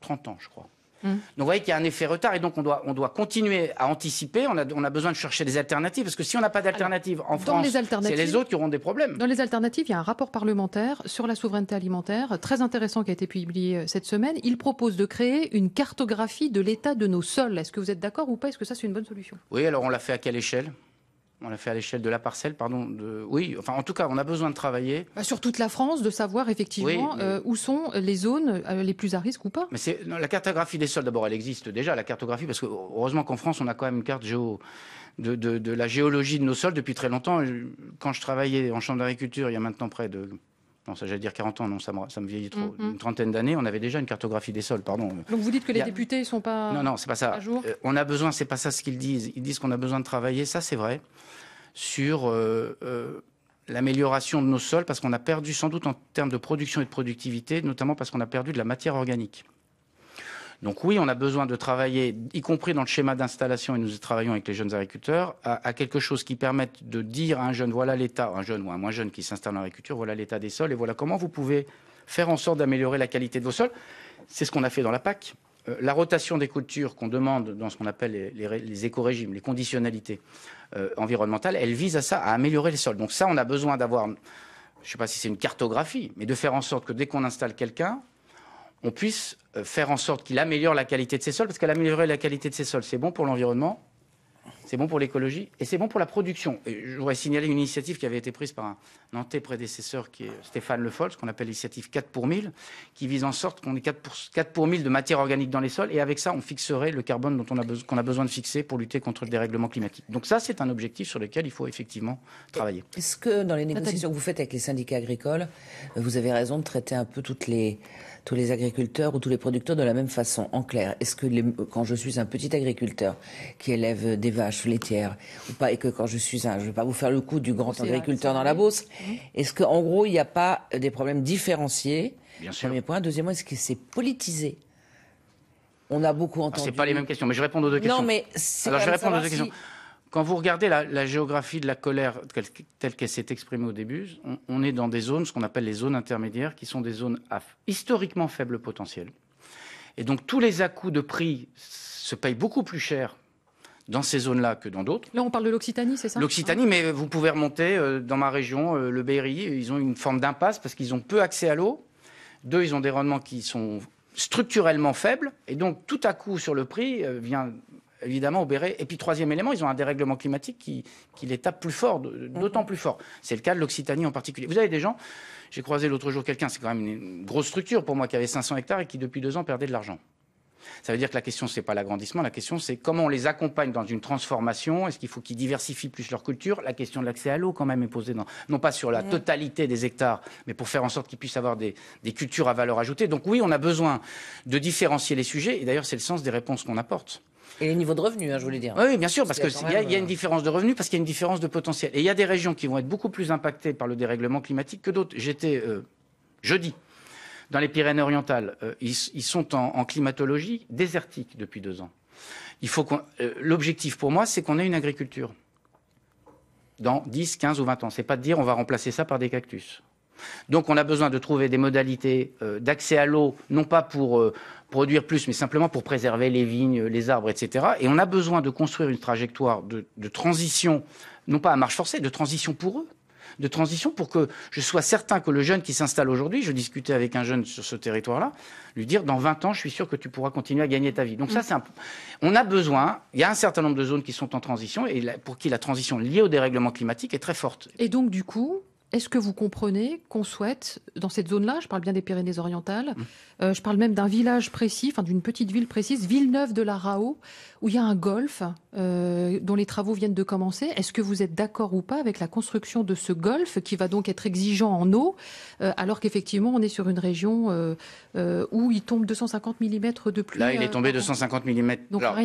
D: 30 ans, je crois. Mm. Donc vous voyez qu'il y a un effet retard et donc on doit, on doit continuer à anticiper. On a, on a besoin de chercher des alternatives parce que si on n'a pas d'alternatives en France, c'est les autres qui auront des problèmes.
A: Dans les alternatives, il y a un rapport parlementaire sur la souveraineté alimentaire très intéressant qui a été publié euh, cette semaine. Il propose de créer une cartographie de l'état de nos sols. Est-ce que vous êtes d'accord ou pas Est-ce que ça c'est une bonne solution
D: Oui, alors on l'a fait à quelle échelle on l'a fait à l'échelle de la parcelle, pardon. Oui, enfin, en tout cas, on a besoin de travailler.
A: Bah, sur toute la France, de savoir effectivement euh, où sont les zones euh, les plus à risque ou pas.
D: Mais c'est la cartographie des sols, d'abord, elle existe déjà, la cartographie, parce que heureusement qu'en France, on a quand même une carte de, de la géologie de nos sols depuis très longtemps. Euh, quand je travaillais en chambre d'agriculture, il y a maintenant près de non, ça j'allais dire 40 ans, non, ça me, ça me vieillit trop. Mm-hmm. Une trentaine d'années, on avait déjà une cartographie des sols, pardon. Donc
A: vous dites que les députés ne sont pas. Non, non, c'est pas ça. Euh,
D: on a besoin, c'est pas ça ce qu'ils disent. Ils disent qu'on a besoin de travailler, ça c'est vrai, sur euh, euh, l'amélioration de nos sols, parce qu'on a perdu sans doute en termes de production et de productivité, notamment parce qu'on a perdu de la matière organique. Donc oui, on a besoin de travailler, y compris dans le schéma d'installation, et nous travaillons avec les jeunes agriculteurs, à, quelque chose qui permette de dire à un jeune, voilà l'état, un jeune ou un moins jeune qui s'installe en agriculture, voilà l'état des sols, et voilà comment vous pouvez faire en sorte d'améliorer la qualité de vos sols. C'est ce qu'on a fait dans la PAC. Euh, la rotation des cultures qu'on demande dans ce qu'on appelle les, les éco-régimes, les conditionnalités euh, environnementales, elle vise à ça, à améliorer les sols. Donc ça, on a besoin d'avoir je ne sais pas si c'est une cartographie, mais de faire en sorte que dès qu'on installe quelqu'un, on puisse euh, faire en sorte qu'il améliore la qualité de ses sols, parce qu'elle la qualité de ses sols, c'est bon pour l'environnement, c'est bon pour l'écologie et c'est bon pour la production. Et je voudrais signaler une initiative qui avait été prise par un, Nantais prédécesseur qui est Stéphane Le Foll, ce qu'on appelle l'initiative 4 pour 1000, qui vise en sorte qu'on ait 4 pour, 4 1000 de matière organique dans les sols et avec ça, on fixerait le carbone dont on qu'on a besoin de fixer pour lutter contre le dérèglement climatique. Donc ça, c'est un objectif sur lequel il faut effectivement travailler. Est-ce que dans les négociations
C: que vous faites avec les syndicats agricoles, vous avez raison de traiter un peu toutes les tous les agriculteurs ou tous les producteurs de la même façon. En clair, est-ce que les, quand je suis un petit agriculteur qui élève des vaches laitières ou pas, et que quand je suis un, je vais pas vous faire le coup du grand agriculteur hein, dans la bourse, mmh. est-ce qu'en gros il n'y a pas des problèmes différenciés Bien sûr. Premier point. Deuxièmement, est-ce que c'est politisé On a beaucoup ah,
D: entendu. c'est pas les mêmes questions, mais je réponds aux deux questions. Non, mais alors je réponds répondre aux deux questions quand vous regardez la, géographie de la colère telle qu'elle s'est exprimée au début, on, est dans des zones, ce qu'on appelle les zones intermédiaires, qui sont des zones à historiquement faible potentiel. Et donc tous les à de prix se payent beaucoup plus cher dans ces zones-là que dans d'autres.
A: Là, on parle de l'Occitanie, c'est ça L'Occitanie,
D: mais vous pouvez remonter euh, dans ma région, euh, le Berry, ils ont une forme d'impasse parce qu'ils ont peu accès à l'eau. Deux, ils ont des rendements qui sont structurellement faibles. Et donc, tout à coup, sur le prix, euh, vient évidemment au béret. Et puis, troisième élément, ils ont un dérèglement climatique qui, les tape plus fort, mm-hmm. d'autant plus fort. C'est le cas de l'Occitanie en particulier. Vous avez des gens, j'ai croisé l'autre jour quelqu'un, c'est quand même une grosse structure pour moi, qui avait 500 hectares et qui, depuis deux ans, perdait de l'argent. Ça veut dire que la question, n'est pas l'agrandissement, la question, c'est comment on les accompagne dans une transformation. Est-ce qu'il faut qu'ils diversifient plus leur culture La question de l'accès à l'eau, quand même, est posée, non pas sur la mm-hmm. totalité des hectares, mais pour faire en sorte qu'ils puissent avoir des, des, cultures à valeur ajoutée. Donc oui, on a besoin de différencier les sujets, et d'ailleurs, c'est le sens des réponses qu'on apporte. Et les niveaux de revenus, hein, je voulais dire.
C: Ah oui, bien sûr, parce, qu'il y, a, une euh,
D: différence de revenus, parce qu'il y a une différence de potentiel. Et il y a des régions qui vont être beaucoup plus impactées par le dérèglement climatique que d'autres. J'étais euh, jeudi dans les Pyrénées-Orientales. Euh, ils, sont en, climatologie désertique depuis deux ans. Il faut L'objectif pour moi, c'est qu'on ait une agriculture dans 10, 15 ou 20 ans. C'est pas de dire on va remplacer ça par des cactus. Donc on a besoin de trouver des modalités d'accès à l'eau, non pas pour produire plus, mais simplement pour préserver les vignes, les arbres, etc. Et on a besoin de construire une trajectoire de, transition, non pas à marche forcée, de transition pour eux de transition pour que je sois certain que le jeune qui s'installe aujourd'hui, je discutais avec un jeune sur ce territoire-là, lui dire dans 20 ans, je suis sûr que tu pourras continuer à gagner ta vie. Donc ça, mm. c'est un... on a besoin, il y a un certain nombre de zones qui sont en transition et pour qui la transition liée au dérèglement climatique est très forte. Et donc du coup, est-ce
A: que vous comprenez qu'on souhaite, dans cette zone-là, je parle bien des Pyrénées-Orientales, mm. euh, je parle même d'un village précis, enfin d'une petite ville précise, Villeneuve de la Rao, où il y a un golfe euh, dont les travaux viennent de commencer. Est-ce que vous êtes d'accord ou pas avec la construction de ce golfe qui va donc être exigeant en eau, euh, alors qu'effectivement on est sur une région où il tombe 250 mm de pluie Là, il est tombé
D: 250 mm.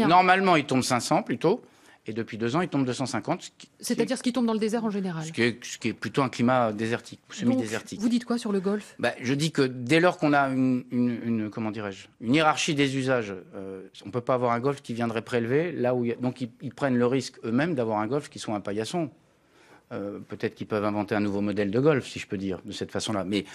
D: normalement, il tombe 500 plutôt. Et depuis deux ans, il tombe 250. C'est-à-dire ce
A: qui tombe dans le désert en général ce qui,
D: est, plutôt un climat désertique, semi-désertique. Vous dites
A: quoi sur le golf
D: bah, Je dis que dès lors qu'on a une, comment dirais-je, une hiérarchie des usages, euh, on ne peut pas avoir un golf qui viendrait prélever là où... donc ils, prennent le risque eux-mêmes d'avoir un golf qui soit un paillasson. Euh, peut-être qu'ils peuvent inventer un nouveau modèle de golf, si je peux dire, de cette façon-là. Mais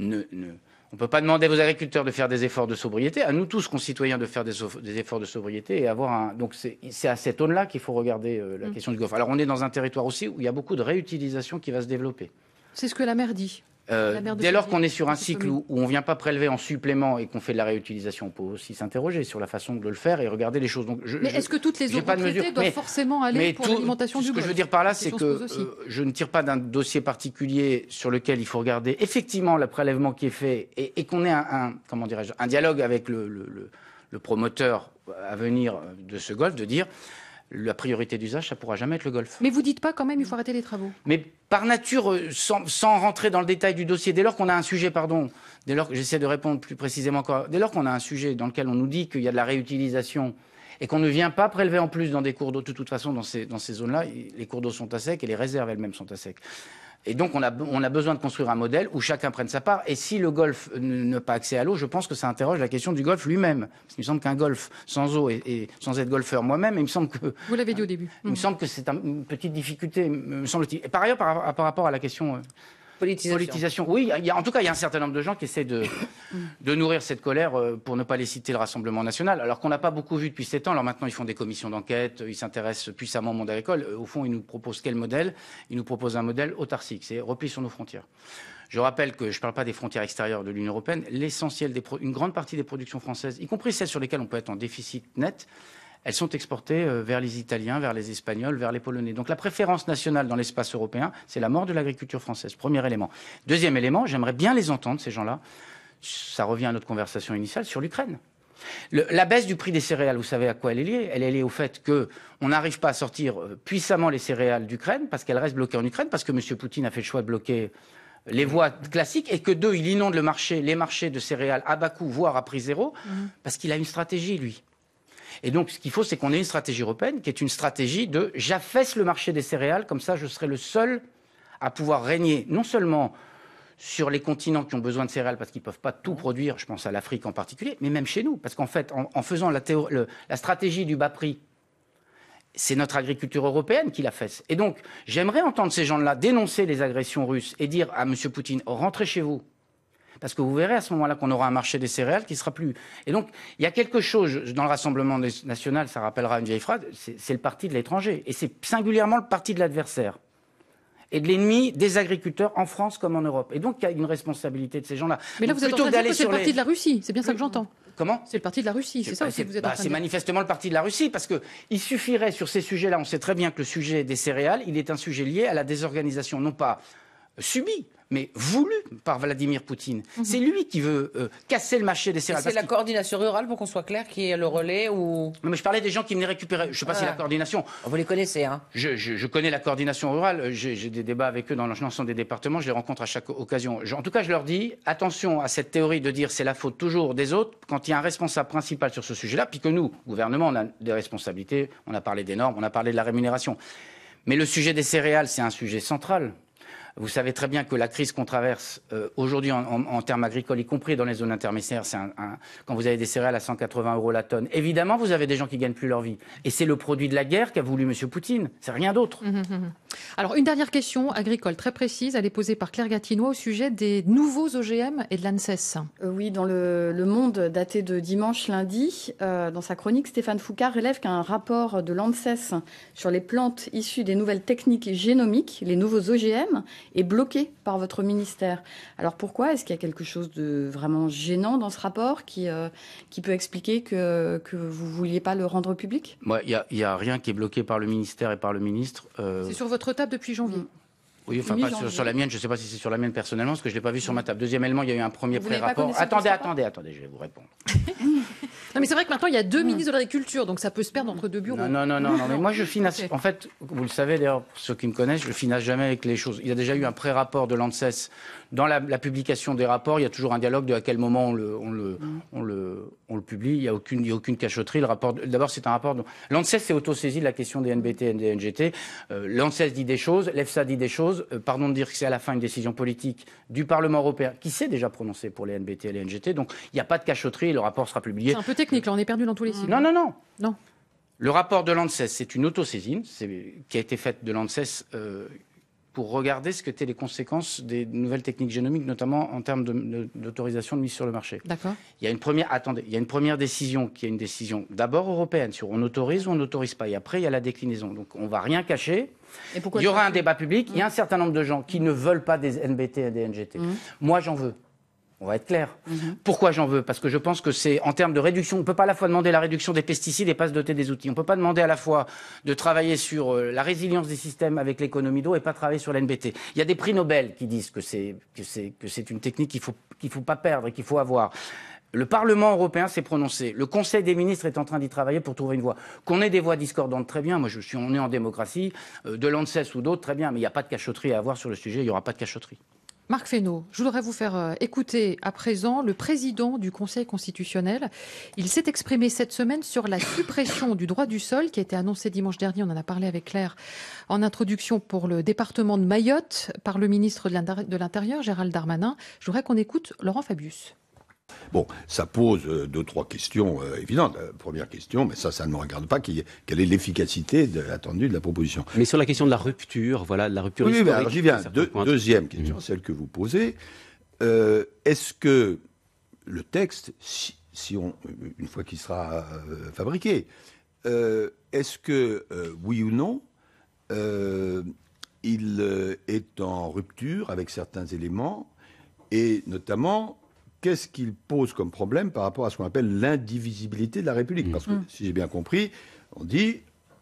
D: ne, ne on ne peut pas demander aux agriculteurs de faire des efforts de sobriété, à nous tous, concitoyens, de faire des, efforts de sobriété et avoir un. Donc, c'est à cette aune-là qu'il faut regarder euh, la mm. question du golfe. Alors, on est dans un territoire aussi où il y a beaucoup de réutilisation qui va se développer.
A: C'est ce que la mer dit.
D: Euh, dès lors qu'on est sur un cycle où, on ne vient pas prélever en supplément et qu'on fait de la réutilisation, on peut aussi s'interroger sur la façon de le faire et regarder les choses. Donc, je, mais est-ce que
A: toutes les eaux doivent forcément aller pour l'alimentation du Ce que je veux dire par là, c'est que euh,
D: je ne tire pas d'un dossier particulier sur lequel il faut regarder effectivement le prélèvement qui est fait et, qu'on ait un, comment dirais-je, un dialogue avec le, le promoteur à venir de ce golf, de dire la priorité d'usage, ça pourra jamais être le golf.
A: Mais vous dites pas quand même, qu'il faut arrêter les travaux.
D: Mais par nature, euh, sans, rentrer dans le détail du dossier, dès lors qu'on a un sujet, pardon, dès lors que j'essaie de répondre plus précisément encore, dès lors qu'on a un sujet dans lequel on nous dit qu'il y a de la réutilisation et qu'on ne vient pas prélever en plus dans des cours d'eau, de toute façon, dans ces, dans ces zones-là, les cours d'eau sont à sec et les réserves elles-mêmes sont à sec. Et donc, on a, besoin de construire un modèle où chacun prenne sa part. Et si le golf n'a pas accès à l'eau, je pense que ça interroge la question du golf lui-même. Parce qu'il me semble qu'un golf sans eau et, sans être golfeur moi-même, il me semble que. Vous l'avez dit au début. Il me mm. semble que c'est une petite difficulté, me semble-t-il. par ailleurs, par, rapport à la question. Euh, Politisation. Oui, y en tout cas, il y a un certain nombre de gens qui essaient de, nourrir cette colère, euh, pour ne pas les citer, le Rassemblement national, alors qu'on n'a pas beaucoup vu depuis sept ans. Alors maintenant, ils font des commissions d'enquête, ils s'intéressent puissamment au monde agricole. Euh, au fond, ils nous proposent quel modèle Ils nous proposent un modèle autarcique, c'est repli sur nos frontières. Je rappelle que je ne parle pas des frontières extérieures de l'Union européenne. L'essentiel, une grande partie des productions françaises, y compris celles sur lesquelles on peut être en déficit net, elles sont exportées euh, vers les Italiens, vers les Espagnols, vers les Polonais. Donc la préférence nationale dans l'espace européen, c'est la mort de l'agriculture française. Premier élément. Deuxième élément, j'aimerais bien les entendre, ces gens-là. Ça revient à notre conversation initiale sur l'Ukraine. la baisse du prix des céréales, vous savez à quoi elle est liée Elle est liée au fait qu'on n'arrive pas à sortir euh, puissamment les céréales d'Ukraine parce qu'elles restent bloquées en Ukraine parce que M. Poutine a fait le choix de bloquer les voies classiques et que deux, il inonde le marché, les marchés de céréales à bas coût, voire à prix zéro, mmh. parce qu'il a une stratégie, lui. Et donc, ce qu'il faut, c'est qu'on ait une stratégie européenne qui est une stratégie de j'affaisse le marché des céréales, comme ça, je serai le seul à pouvoir régner non seulement sur les continents qui ont besoin de céréales parce qu'ils ne peuvent pas tout produire, je pense à l'Afrique en particulier, mais même chez nous. Parce qu'en fait, en, faisant la, stratégie du bas prix, c'est notre agriculture européenne qui l'a Et donc, j'aimerais entendre ces gens-là dénoncer les agressions russes et dire à M. Poutine, rentrez chez vous, parce que vous verrez à ce moment-là qu'on aura un marché des céréales qui sera plus. Et donc, il y a quelque chose dans le Rassemblement national, ça rappellera une vieille phrase, c'est le parti de l'étranger. Et c'est singulièrement le parti de l'adversaire et de l'ennemi des agriculteurs en France comme en Europe. Et donc, il y a une responsabilité de ces gens-là. Mais là, vous que c'est le parti de
A: la Russie, c'est bien ça que j'entends.
D: Comment C'est le parti de la Russie, c'est ça eh aussi que vous êtes ben, C'est manifestement le parti de la Russie, parce qu'il suffirait sur ces sujets-là, on sait très bien que le sujet des céréales, il est un sujet lié à la désorganisation, non pas subi, mais voulu par Vladimir Poutine. Mhm. C'est lui qui veut euh, casser le marché des céréales. C'est la
C: coordination rurale, pour qu'on soit clair, qui est le relais ou...
D: mais je parlais des gens qui venaient récupérer. Je ne sais pas si la coordination...
C: Oh, vous les connaissez, hein
D: je, connais la coordination rurale. J'ai des débats avec eux dans l'ensemble des départements. Je les rencontre à chaque occasion. en tout cas, je leur dis, attention à cette théorie de dire c'est la faute toujours des autres quand il y a un responsable principal sur ce sujet-là, puis que nous, gouvernement, on a des responsabilités. On a parlé des normes, on a parlé de la rémunération. Mais le sujet des céréales, c'est un sujet central. Vous savez très bien que la crise qu'on traverse euh, aujourd'hui en, termes agricoles, y compris dans les zones intermédiaires, c'est quand vous avez des céréales à 180 euros la tonne, évidemment, vous avez des gens qui gagnent plus leur vie. Et c'est le produit de la guerre qu'a voulu M. Poutine. C'est rien d'autre.
A: Mmh, mmh, mmh. Alors, une dernière question agricole très précise. Elle est posée par Claire Gatinois au sujet des nouveaux OGM et de l'ANSES.
E: Euh, oui, dans le, Monde, daté de dimanche lundi, euh, dans sa chronique, Stéphane Foucault relève qu'un rapport de l'ANSES sur les plantes issues des nouvelles techniques génomiques, les nouveaux OGM, est bloqué par votre ministère. Alors pourquoi Est-ce qu'il y a quelque chose de vraiment gênant dans ce rapport qui, euh, qui peut expliquer que, que vous ne vouliez pas le rendre public
D: Il n'y a, a, rien qui est bloqué par le ministère et par le ministre. Euh. C'est sur
E: votre table depuis janvier mm.
D: Oui, enfin, pas sur, la mienne, je ne sais pas si c'est sur la mienne personnellement, parce que je ne l'ai pas vu sur ma table. Deuxième il y a eu un premier pré-rapport. Attendez, attendez, attendez, je vais vous répondre.
A: Non, mais c'est vrai que maintenant, il y a deux hmm. ministres de l'Agriculture, donc ça peut se perdre entre deux bureaux. Non, non, non, non, mais moi, je finance.
D: En fait, vous le savez d'ailleurs, ceux qui me connaissent, je finance jamais avec les choses. Il y a déjà eu un pré-rapport de l'ANSES dans la, publication des rapports, il y a toujours un dialogue de à quel moment on le, mm. publie. Il n'y a, aucune, cachoterie. d'abord, c'est un rapport. L'ANSES s'est autosaisi de la question des NBT et euh, des NGT. L'ANSES dit des choses, l'EFSA dit des choses. Euh, pardon de dire que c'est à la fin une décision politique du Parlement européen qui s'est déjà prononcé pour les NBT et les NGT. Donc, il n'y a pas de cachoterie. le rapport sera publié. C'est un
A: peu technique. Là, on est perdu dans tous les cycles. Mm. Non, non, non.
D: Le rapport de l'ANSES, c'est une autosaisine qui a été faite de l'ANSES. Euh, pour regarder ce que étaient les conséquences des nouvelles techniques génomiques, notamment en termes d'autorisation de, mise sur le marché. D'accord. Il y a une première, attendez, il y a une première décision qui est une décision d'abord européenne sur on autorise ou on n'autorise pas, et après il y a la déclinaison. Donc on va rien cacher. il y aura un débat public. Il y a un mmh. certain nombre de gens qui ne veulent pas des NBT et des NGT. Mmh. Moi, j'en veux. On va être clair. Mhm. Pourquoi j'en veux Parce que je pense que c'est en termes de réduction, on ne peut pas à la fois demander la réduction des pesticides et pas se doter des outils. On ne peut pas demander à la fois de travailler sur euh, la résilience des systèmes avec l'économie d'eau et pas travailler sur l'NBT. Il y a des prix Nobel qui disent que c'est une technique qu'il ne faut pas perdre et qu'il faut avoir. Le Parlement européen s'est prononcé. Le Conseil des ministres est en train d'y travailler pour trouver une voie. Qu'on ait des voix discordantes, très bien. Moi, je suis, on est en démocratie. Euh, de l'ANSES ou d'autres, très bien. Mais il n'y a pas de cachotterie à avoir sur le sujet. Il n'y aura pas de cachotterie.
A: Marc Fesneau, je voudrais vous faire euh, écouter à présent le président du Conseil constitutionnel. Il s'est exprimé cette semaine sur la suppression du droit du sol qui a été annoncé dimanche dernier. On en a parlé avec Claire en introduction pour le département de Mayotte par le ministre de l'Intérieur, Gérald Darmanin. Je voudrais qu'on écoute Laurent Fabius.
B: Bon, ça pose euh, deux, trois questions euh, évidentes. Euh, première question, mais ça, ça ne me regarde pas, quelle est l'efficacité attendue de la proposition. Mais sur la question de la rupture, voilà, la rupture oui, historique. Oui, j'y viens. deuxième mhm. question, celle que vous posez. Est-ce que le texte, si, on, une fois qu'il sera fabriqué, est-ce que, oui ou non, il est en rupture avec certains éléments, et notamment qu'est-ce qu'il pose comme problème par rapport à ce qu'on appelle l'indivisibilité de la République. Mm. Parce que, mm. si j'ai bien compris, on dit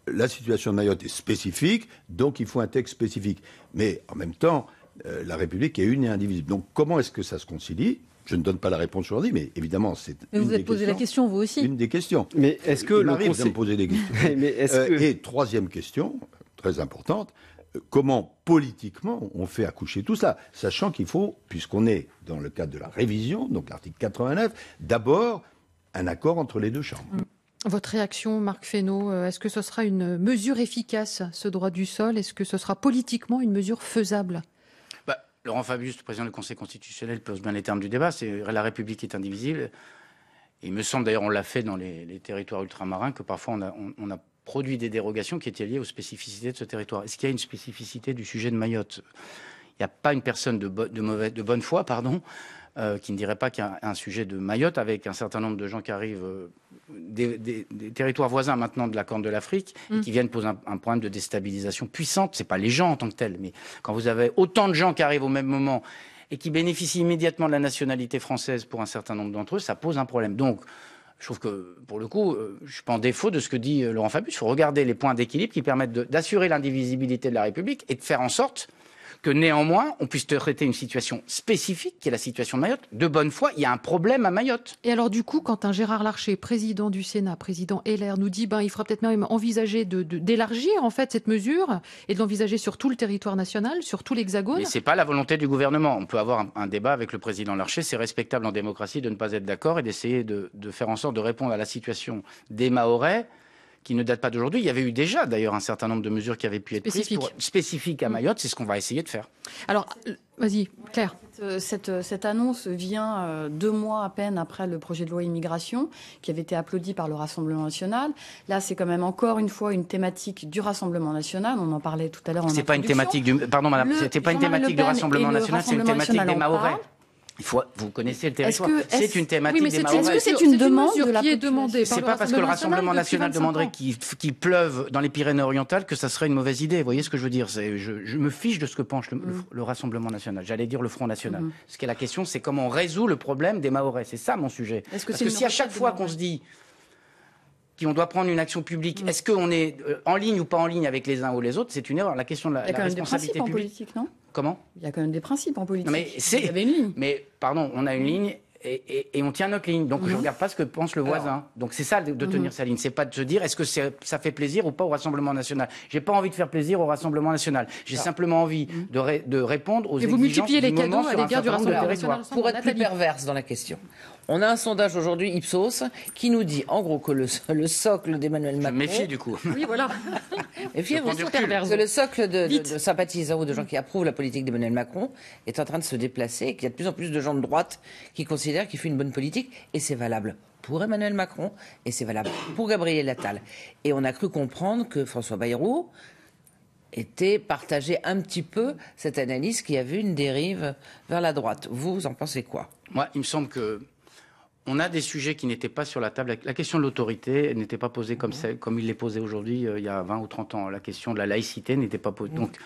B: la situation de Mayotte est spécifique, donc il faut un texte spécifique. Mais en même temps, euh, la République est une et indivisible. Donc comment est-ce que ça se concilie je ne donne pas la réponse aujourd'hui, mais évidemment, c'est. une des Mais
F: vous êtes posé
E: la question, vous aussi. Une des
B: questions. Mais est-ce que. le conseil... me poser des questions. Euh, et troisième question, très importante, comment politiquement on fait accoucher tout ça sachant qu'il faut, puisqu'on est dans le cadre de la révision, donc l'article 89, d'abord un accord entre les deux chambres. Mm.
A: Votre réaction, Marc Fesneau, euh, est-ce que ce sera une mesure efficace, ce droit du sol Est-ce que ce sera politiquement une mesure faisable
B: bah, Laurent
D: Fabius, président du Conseil constitutionnel, pose bien les termes du débat. la République est indivisible. il me semble d'ailleurs, on l'a fait dans les, territoires ultramarins, que parfois on on a produit des dérogations qui étaient liées aux spécificités de ce territoire. Est-ce qu'il y a une spécificité du sujet de Mayotte Il n'y a pas une personne de, bonne foi, pardon, euh, qui ne dirait pas qu'un sujet de Mayotte, avec un certain nombre de gens qui arrivent euh, des, territoires voisins maintenant de la Corne de l'Afrique et mm. qui viennent poser un, un, problème de déstabilisation puissante. n'est pas les gens en tant que tels, mais quand vous avez autant de gens qui arrivent au même moment et qui bénéficient immédiatement de la nationalité française pour un certain nombre d'entre eux, ça pose un problème. Donc, je trouve que, pour le coup, euh, je suis pas en défaut de ce que dit euh, Laurent Fabius. Il faut regarder les points d'équilibre qui permettent d'assurer l'indivisibilité de la République et de faire en sorte que néanmoins, on puisse traiter une situation spécifique, qui est la situation de Mayotte. De bonne foi, il y a un problème à Mayotte. Et alors, du coup, quand un
A: Gérard Larcher, président du Sénat,
D: président LR, nous dit, ben, il faudra peut-être même envisager d'élargir,
A: en fait, cette mesure et de l'envisager sur tout le territoire national, sur tout l'Hexagone. Mais c'est
D: pas la volonté du gouvernement. On peut avoir un, débat avec le président Larcher. C'est respectable en démocratie de ne pas être d'accord et d'essayer de, de faire en sorte de répondre à la situation des Mahorais qui ne date pas d'aujourd'hui. Il y avait eu déjà d'ailleurs un certain nombre de mesures qui avaient pu être prises spécifiques à mm. Mayotte. C'est ce qu'on va essayer de faire.
E: Alors, vas-y, Claire. Euh, cette, euh, cette, annonce vient euh, deux mois à peine après le projet de loi immigration qui avait été applaudi par le Rassemblement national. Là, c'est quand même encore une fois une thématique du Rassemblement national. On en parlait tout à l'heure. C'est pas une thématique
D: du. Pardon, madame. C'était pas une thématique du Rassemblement national. C'est une thématique des Mahorais. Il vous connaissez le territoire. C'est une thématique des Est-ce que c'est une, demande
A: qui est demandée C'est pas parce que le Rassemblement national, demanderait
D: qu'il pleuve dans les Pyrénées-Orientales que ça serait une mauvaise idée. Vous voyez ce que je veux dire je, me fiche de ce que penche mm. le, Rassemblement national. J'allais dire le Front national. Mm-hmm. Ce qui est la question, c'est comment on résout le problème des Mahorais. C'est ça mon sujet. Parce que, si à chaque fois qu'on se dit qu'on doit prendre une action publique. Mm. Est-ce qu'on est euh, en ligne ou pas en ligne avec les uns ou les autres C'est une erreur. La question de la, responsabilité publique. politique, non Comment
E: Il y a quand même des principes en politique. mais
D: c'est. Mais pardon, on a une ligne et, on tient notre ligne. Donc je ne mhm. regarde pas ce que pense le voisin. Donc c'est ça de, tenir mhm. sa ligne. C'est pas de se dire est-ce que ça fait plaisir ou pas au Rassemblement national. J'ai pas envie de faire plaisir au Rassemblement national. J'ai ah. simplement envie mhm. de, répondre aux et exigences vous multipliez les à du Rassemblement national. Pour être plus perverse dans la question, on a un sondage aujourd'hui, Ipsos,
C: qui nous dit en gros que le, socle d'Emmanuel Macron. méfie du coup. Oui, voilà. Méfiez-vous. Que le socle de, de, de, sympathisants ou de gens qui approuvent la politique d'Emmanuel Macron est en train de se déplacer et qu'il y a de plus en plus de gens de droite qui considèrent qu'il fait une bonne politique. Et c'est valable pour Emmanuel Macron et c'est valable pour Gabriel Attal. Et on a cru comprendre que François Bayrou était partagé un petit peu cette analyse qui a vu une dérive
D: vers la droite. vous en pensez quoi Moi, il me semble que on a des sujets qui n'étaient pas sur la table. La question de l'autorité n'était pas posée comme, mhm. comme il l'est posée aujourd'hui, euh, il y a 20 ou 30 ans. La question de la laïcité n'était pas posée. Mhm. Donc,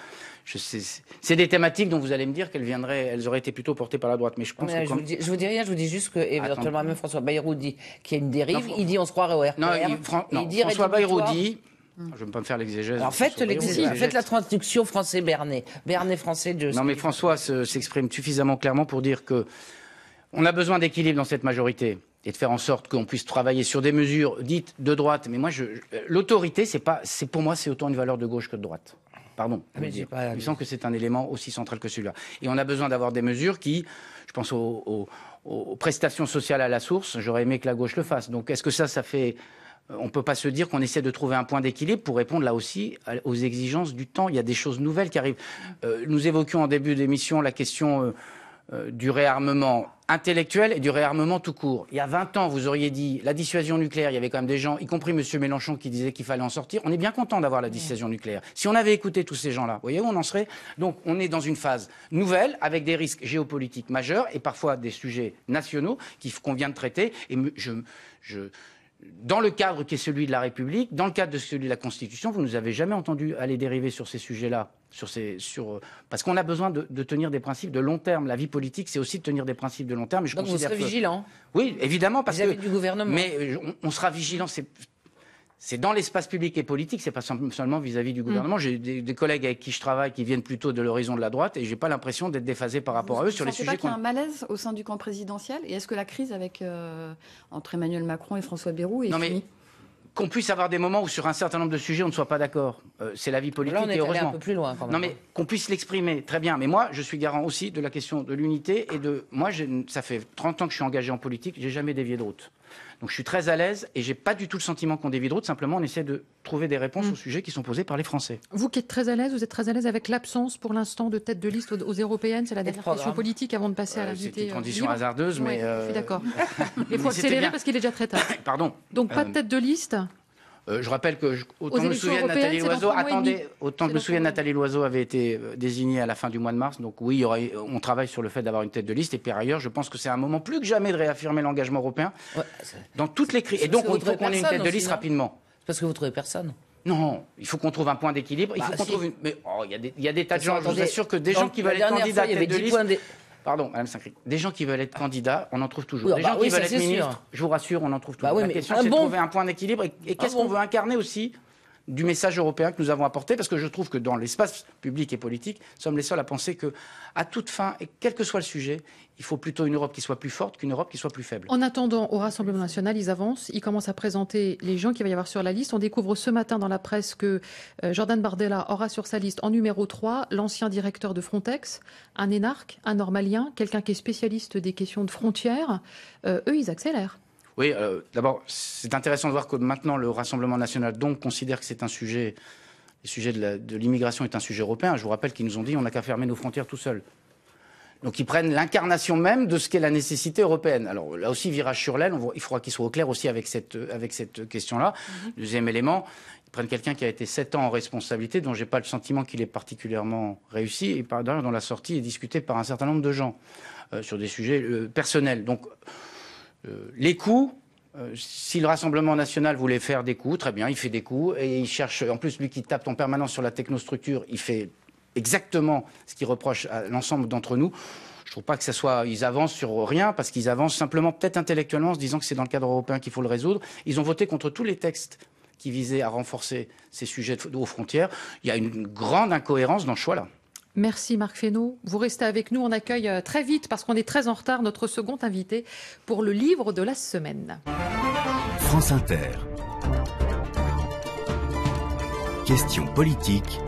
D: c'est des thématiques dont vous allez me dire qu'elles viendraient, elles auraient été plutôt portées par la droite. Mais je pense. je, vous dis, je
C: vous dis rien. Je vous dis juste que éventuellement même François Bayrou dit qu'il y a une dérive. Il dit on se croirait au RPR. Non, François Bayrou dit.
D: Mm. Je ne vais pas me faire l'exégèse. En fait, faites la
C: traduction français-bernet. Bernet-français de. Non, mais
D: François s'exprime suffisamment clairement pour dire que on a besoin d'équilibre dans cette majorité et de faire en sorte qu'on puisse travailler sur des mesures dites de droite. Mais moi, je, l'autorité, c'est pas, c'est pour moi, c'est autant une valeur de gauche que de droite. Pardon. Ah je mais que c'est un élément aussi central que celui-là. Et on a besoin d'avoir des mesures qui, je pense aux, prestations sociales à la source. J'aurais aimé que la gauche le fasse. Donc, est-ce que ça, ça fait on ne peut pas se dire qu'on essaie de trouver un point d'équilibre pour répondre là aussi aux exigences du temps. Il y a des choses nouvelles qui arrivent. Euh, nous évoquions en début d'émission la question euh, euh, du réarmement intellectuel et du réarmement tout court. Il y a 20 ans, vous auriez dit la dissuasion nucléaire, il y avait quand même des gens, y compris M. Mélenchon, qui disait qu'il fallait en sortir. On est bien content d'avoir la dissuasion nucléaire. Si on avait écouté tous ces gens-là, voyez où on en serait Donc on est dans une phase nouvelle, avec des risques géopolitiques majeurs et parfois des sujets nationaux qu'il convient de traiter. Et je dans le cadre qui est celui de la République, dans le cadre de celui de la Constitution, vous ne nous avez jamais entendu aller dériver sur ces sujets-là. parce qu'on a besoin de, tenir des principes de long terme. La vie politique, c'est aussi de tenir des principes de long terme. je Donc vous vigilant Oui, évidemment. Parce du gouvernement. Mais on, on sera vigilant, c'est c'est dans l'espace public et politique, c'est pas seulement vis-à-vis du mm. gouvernement. J'ai des, collègues avec qui je travaille qui viennent plutôt de l'horizon de la droite et j'ai pas l'impression d'être déphasé par rapport à eux sur les sujets. Pas qu'il y a un
E: malaise au sein du camp présidentiel et est-ce que la crise avec euh, entre Emmanuel Macron et François Bayrou est non, finie
D: mais qu'on puisse avoir des moments où sur un certain nombre de sujets on ne soit pas d'accord. Euh, c'est la vie politique Là, on est et un peu plus loin Non mais qu'on puisse l'exprimer, très bien. Mais moi, je suis garant aussi de la question de l'unité et de moi, ça fait 30 ans que je suis engagé en politique, j'ai jamais dévié de route. Donc je suis très à l'aise et j'ai pas du tout le sentiment qu'on dévie de route. Simplement, on essaie de trouver des réponses mm. aux sujets qui sont posés par les Français.
A: Vous qui êtes très à l'aise, vous êtes très à l'aise avec l'absence pour l'instant de tête de liste aux, européennes. C'est la dernière question politique avant de passer à euh, la C'est une euh, transition hasardeuse, mais. Je suis euh, d'accord. Il faut accélérer parce qu'il est déjà très tard.
D: Pardon. Donc pas de tête de liste euh, je rappelle que, autant que me souviens Nathalie Loiseau, attendez, autant que me Nathalie Loiseau avait été euh, désignée à la fin du mois de mars. Donc oui, on travaille sur le fait d'avoir une tête de liste. Et par ailleurs, je pense que c'est un moment plus que jamais de réaffirmer l'engagement européen dans toutes les crises. Et donc, il faut qu'on ait une tête de liste rapidement. C'est Parce que vous trouvez personne. Non, il faut qu'on trouve un point d'équilibre. Il Mais il y, a des tas de gens. Je vous assure que des gens qui veulent être candidats à il de pardon, Madame saint des gens qui veulent être candidats, on en trouve toujours. des bah gens qui veulent être ministres, je vous rassure, on en trouve bah toujours. La question, c'est de trouver un point d'équilibre et, qu'est-ce qu'on veut incarner aussi du message européen que nous avons apporté, parce que je trouve que dans l'espace public et politique, nous sommes les seuls à penser que, à toute fin, et quel que soit le sujet, il faut plutôt une Europe qui soit plus forte qu'une Europe qui soit plus faible. En
A: attendant, au Rassemblement national, ils avancent, ils commencent à présenter les gens qui va y avoir sur la liste. On découvre ce matin dans la presse que euh, Jordan Bardella aura sur sa liste en numéro 3 l'ancien directeur de Frontex, un énarque, un normalien, quelqu'un qui est spécialiste des questions de frontières. Euh, eux, ils accélèrent.
D: Oui, euh, d'abord, c'est intéressant de voir que maintenant le Rassemblement national donc considère que c'est un sujet, le sujet de l'immigration est un sujet européen. Je vous rappelle qu'ils nous ont dit on n'a qu'à fermer nos frontières tout seuls. Donc ils prennent l'incarnation même de ce qu'est la nécessité européenne. Alors là aussi, virage sur l'aile, il faudra qu'il soit au clair aussi avec cette, avec cette question-là. Mm-hmm. Deuxième élément, ils prennent quelqu'un qui a été sept ans en responsabilité, dont j'ai pas le sentiment qu'il est particulièrement réussi, et par d'ailleurs dont la sortie est discutée par un certain nombre de gens euh, sur des sujets euh, personnels. Donc euh, les coups, euh, si le Rassemblement national voulait faire des coups, très bien, il fait des coups. Et il cherche, en plus, lui qui tape en permanence sur la technostructure, il fait exactement ce qu'il reproche à l'ensemble d'entre nous. Je ne trouve pas que ça soit. Ils avancent sur rien parce qu'ils avancent simplement, peut-être intellectuellement, en se disant que c'est dans le cadre européen qu'il faut le résoudre. Ils ont voté contre tous les textes qui visaient à renforcer ces sujets aux frontières. Il y a une grande incohérence dans ce choix-là.
A: Merci Marc Fesneau. Vous restez avec nous. On accueille euh, très vite, parce qu'on est très en retard, notre second invité pour le livre de la semaine.
B: France Inter. Question
D: politique.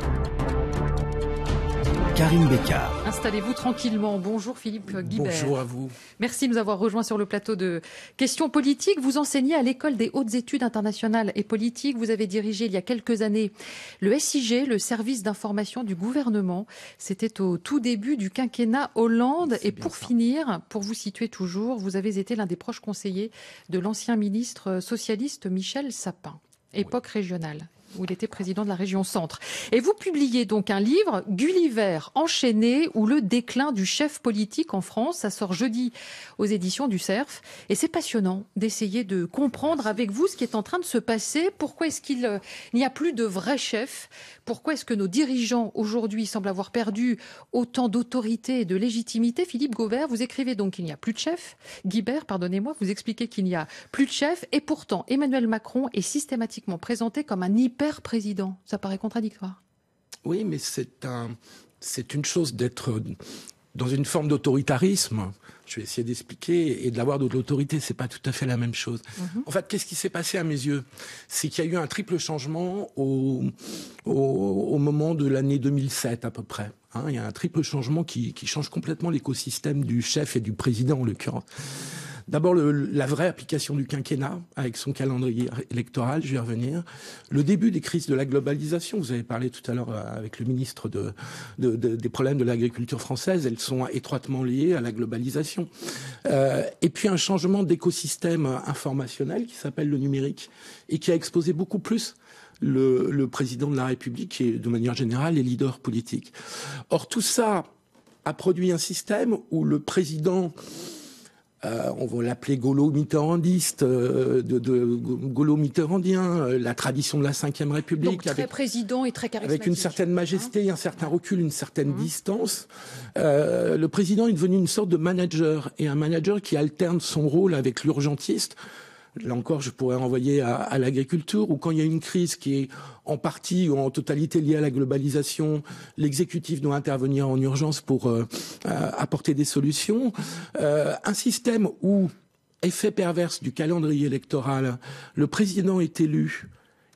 D: Karine Bécard.
A: Installez-vous tranquillement. Bonjour Philippe Guibert. Bonjour à vous. Merci de nous avoir rejoints sur le plateau de Questions politiques. Vous enseignez à l'école des hautes études internationales et politiques. Vous avez dirigé il y a quelques années le SIG, le service d'information du gouvernement. C'était au tout début du quinquennat Hollande. Et pour finir, pour vous situer toujours, vous avez été l'un des proches conseillers de l'ancien ministre socialiste Michel Sapin époque régionale où il était président de la région Centre. Et vous publiez donc un livre, Gulliver enchaîné ou le déclin du chef politique en France. Ça sort jeudi aux éditions du Cerf. Et c'est passionnant d'essayer de comprendre avec vous ce qui est en train de se passer. Pourquoi est-ce qu'il euh, n'y a plus de vrais chef Pourquoi est-ce que nos dirigeants aujourd'hui semblent avoir perdu autant d'autorité et de légitimité Philippe Gauvert, vous écrivez donc qu'il n'y a plus de chef. Guibert, pardonnez-moi, vous expliquez qu'il n'y a plus de chef. Et pourtant, Emmanuel Macron est systématiquement présenté comme un hyper Super président. Ça paraît contradictoire.
F: Oui, mais c'est un, c'est une chose d'être dans une forme d'autoritarisme. Je vais essayer d'expliquer et d'avoir de l'autorité, c'est pas tout à fait la même chose. Mhm. En fait, qu'est-ce qui s'est passé à mes yeux C'est qu'il y a eu un triple changement au, au, moment de l'année 2007 à peu près. Hein. il y a un triple changement qui, qui change complètement l'écosystème du chef et du président en l'occurrence. D'abord, la vraie application du quinquennat avec son calendrier électoral, je vais revenir. Le début des crises de la globalisation, vous avez parlé tout à l'heure euh, avec le ministre des problèmes de l'agriculture française, elles sont étroitement liées à la globalisation. Euh, et puis un changement d'écosystème informationnel qui s'appelle le numérique et qui a exposé beaucoup plus le, le, président de la République et de manière générale les leaders politiques. Or tout ça a produit un système où le président euh, on va l'appeler gaulo-mitterrandiste, euh, de, de gaulo-mitterrandien, euh, la tradition de la Ve République. avec,
A: président et très charismatique. Avec une
F: certaine majesté, un certain hein recul, une certaine hein distance. le président est devenu une sorte de manager, et un manager qui alterne son rôle avec l'urgentiste. Là encore, je pourrais renvoyer à, l'agriculture, où quand il y a une crise qui est en partie ou en totalité liée à la globalisation, l'exécutif doit intervenir en urgence pour euh, euh, apporter des solutions. Euh, un système où, effet perverse du calendrier électoral, le président est élu,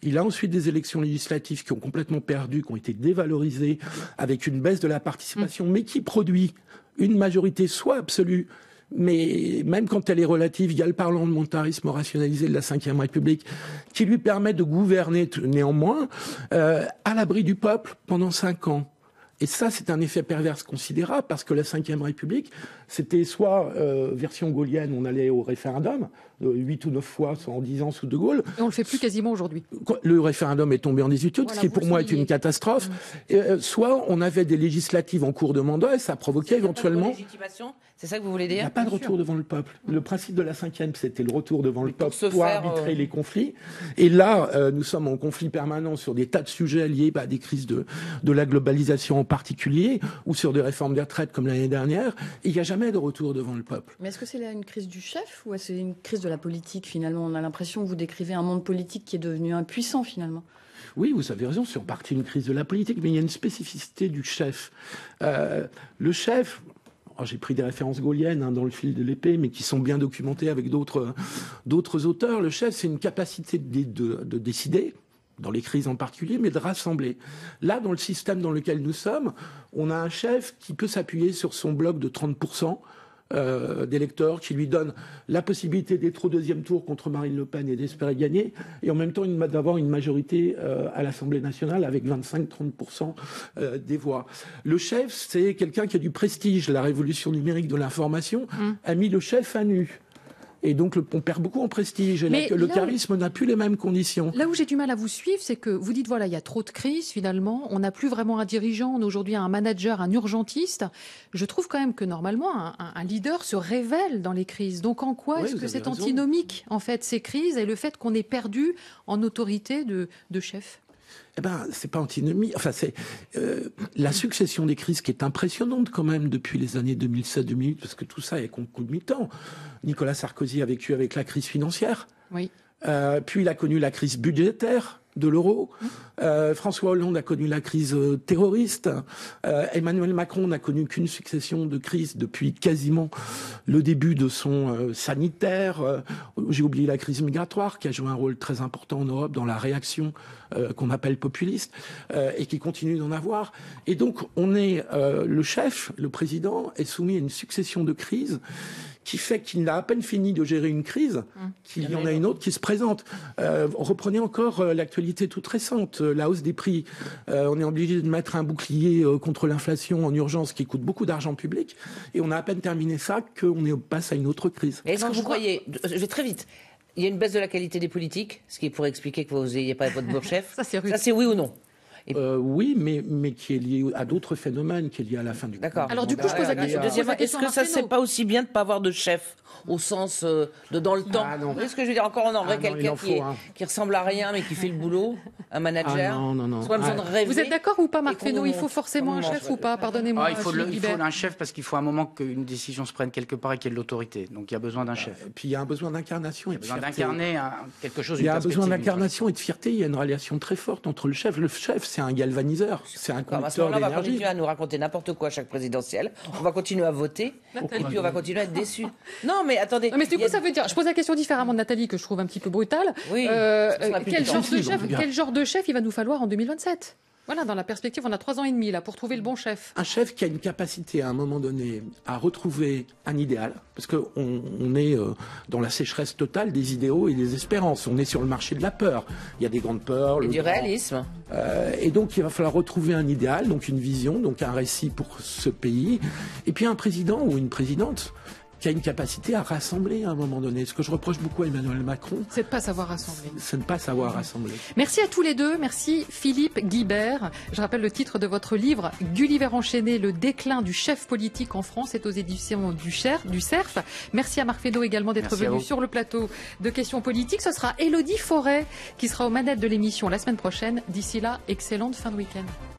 F: il a ensuite des élections législatives qui ont complètement perdu, qui ont été dévalorisées, avec une baisse de la participation, mmh. mais qui produit une majorité soit absolue, mais même quand elle est relative, il y a le parlementarisme rationalisé de la Ve République qui lui permet de gouverner néanmoins euh, à l'abri du peuple pendant cinq ans. Et ça, c'est un effet perverse considérable parce que la Ve République, c'était soit euh, version gaulienne, on allait au référendum, 8 euh, ou 9 fois en 10 ans sous De Gaulle.
A: Et on le fait plus quasiment aujourd'hui.
F: Le référendum est tombé en 18 ce qui pour moi est une catastrophe. Mmh. Euh, soit on avait des législatives en cours de mandat et ça provoquait éventuellement.
C: C'est ça que vous voulez dire Il n'y a pas de retour
F: devant le peuple. Le principe de la cinquième, c'était le retour devant le peuple pour, arbitrer euh, les conflits. Et là, nous sommes en conflit permanent sur des tas de sujets liés bah, à des crises de, de la globalisation en particulier, ou sur des réformes de retraite comme l'année dernière. Il n'y a jamais de retour devant le peuple.
E: Mais est-ce que c'est une crise du chef ou est-ce une crise de la politique finalement. On a l'impression que vous décrivez un monde politique qui est devenu impuissant finalement.
F: Oui, vous avez raison, c'est en partie une crise de la politique, mais il y a une spécificité du chef. Euh, le chef, oh, j'ai pris des références gauliennes hein, dans le fil de l'épée, mais qui sont bien documentées avec d'autres auteurs. Le chef, c'est une capacité de, de, décider dans les crises en particulier, mais de rassembler. Là, dans le système dans lequel nous sommes, on a un chef qui peut s'appuyer sur son bloc de 30 euh, d'électeurs, qui lui donne la possibilité d'être au deuxième tour contre Marine Le Pen et d'espérer gagner, et en même temps d'avoir une majorité euh, à l'Assemblée nationale avec 25-30% euh, des voix. Le chef, c'est quelqu'un qui a du prestige. La révolution numérique de l'information mmh. a mis le chef à nu. Et donc, le, on perd beaucoup en prestige. Et le charisme n'a plus les mêmes conditions.
A: Là où j'ai du mal à vous suivre, c'est que vous dites, voilà, il y a trop de crises finalement. On n'a plus vraiment un dirigeant. On a aujourd'hui un manager, un urgentiste. Je trouve quand même que normalement, un, leader se révèle dans les crises. Donc, en quoi est-ce que c'est antinomique, en fait, ces crises et le fait qu'on est perdu en autorité de, de chef
F: eh ben, c'est pas antinomie. Enfin, c'est euh, la succession des crises qui est impressionnante quand même depuis les années 2007-2008, parce que tout ça est mi-temps. Nicolas Sarkozy a vécu avec la crise financière. Oui. Euh, puis il a connu la crise budgétaire de l'euro. Euh, François Hollande a connu la crise euh, terroriste. Euh, Emmanuel Macron n'a connu qu'une succession de crises depuis quasiment le début de son sanitaire. J'ai oublié la crise migratoire qui a joué un rôle très important en Europe dans la réaction qu'on appelle populiste et qui continue d'en avoir. Et donc on est le chef, le président est soumis à une succession de crises qui fait qu'il n'a à peine fini de gérer une crise, mmh. qu'il y en a une autre qui se présente. Euh, reprenez encore euh, l'actualité toute récente, euh, la hausse des prix. on est obligé de mettre un bouclier contre l'inflation en urgence qui coûte beaucoup d'argent public, et on a à peine terminé ça qu'on est passe à une autre crise. Est-ce que vous croyez, je
C: vais très vite, il y a une baisse de la qualité des politiques, ce qui pourrait expliquer que vous n'ayez pas votre bon chef. ça c'est oui ou non
F: euh, oui, mais, mais qui est lié à d'autres phénomènes, qui est lié à la fin du D'accord. Alors du coup, je pose la
A: question. Deuxième, est-ce que
C: ça, c'est pas aussi bien de ne pas avoir de chef au sens euh, de dans le ah, temps Est-ce que je veux dire encore, on en ah quelqu'un hein. qui, ressemble à rien, mais qui fait le boulot Un manager ah non,
F: non, non. Vous êtes
C: d'accord ou pas, Marc
A: Fesneau Il faut forcément un chef ou pas Pardonnez-moi. il faut, un
D: chef parce qu'il faut un moment qu'une décision se prenne quelque part et qu'il y ait de l'autorité. Donc il y a besoin d'un bah, chef. Et
F: puis il y a un besoin d'incarnation. Il y a besoin d'incarner hein, quelque chose. Il y a besoin d'incarnation et de fierté. Il y a une relation très forte entre le chef. Le chef, c'est un galvaniseur, c'est un bah, conducteur d'énergie. On va continuer à
C: nous raconter n'importe quoi à chaque présidentielle. On va continuer à voter et puis on va continuer à être déçus. Non, mais attendez.
A: mais ça veut dire. Je pose la question différemment de Nathalie que je trouve un petit peu
F: brutale. Euh, quel, genre de chef, quel genre
A: de chef il va nous falloir en 2027 voilà, dans la perspective, on a trois ans et demi là pour trouver le bon chef.
F: Un chef qui a une capacité à un moment donné à retrouver un idéal, parce qu'on est euh, dans la sécheresse totale des idéaux et des espérances. On est sur le marché de la peur. Il y a des grandes peurs. Et du
C: réalisme.
F: Euh, et donc il va falloir retrouver un idéal, donc une vision, donc un récit pour ce pays, et puis un président ou une présidente qui a une capacité à rassembler à un moment donné. Ce que je reproche beaucoup à Emmanuel Macron. C'est
A: de pas savoir rassembler.
F: C'est pas savoir rassembler.
A: Merci à tous les deux. Merci Philippe Guibert. Je rappelle le titre de votre livre, Gulliver enchaîné, le déclin du chef politique en France, est aux éditions du, CERF. Merci à Marc Fesneau également d'être venu sur le plateau de questions politiques. Ce sera Elodie Forêt qui sera aux manettes de l'émission la semaine prochaine. D'ici là, excellente fin de week-end.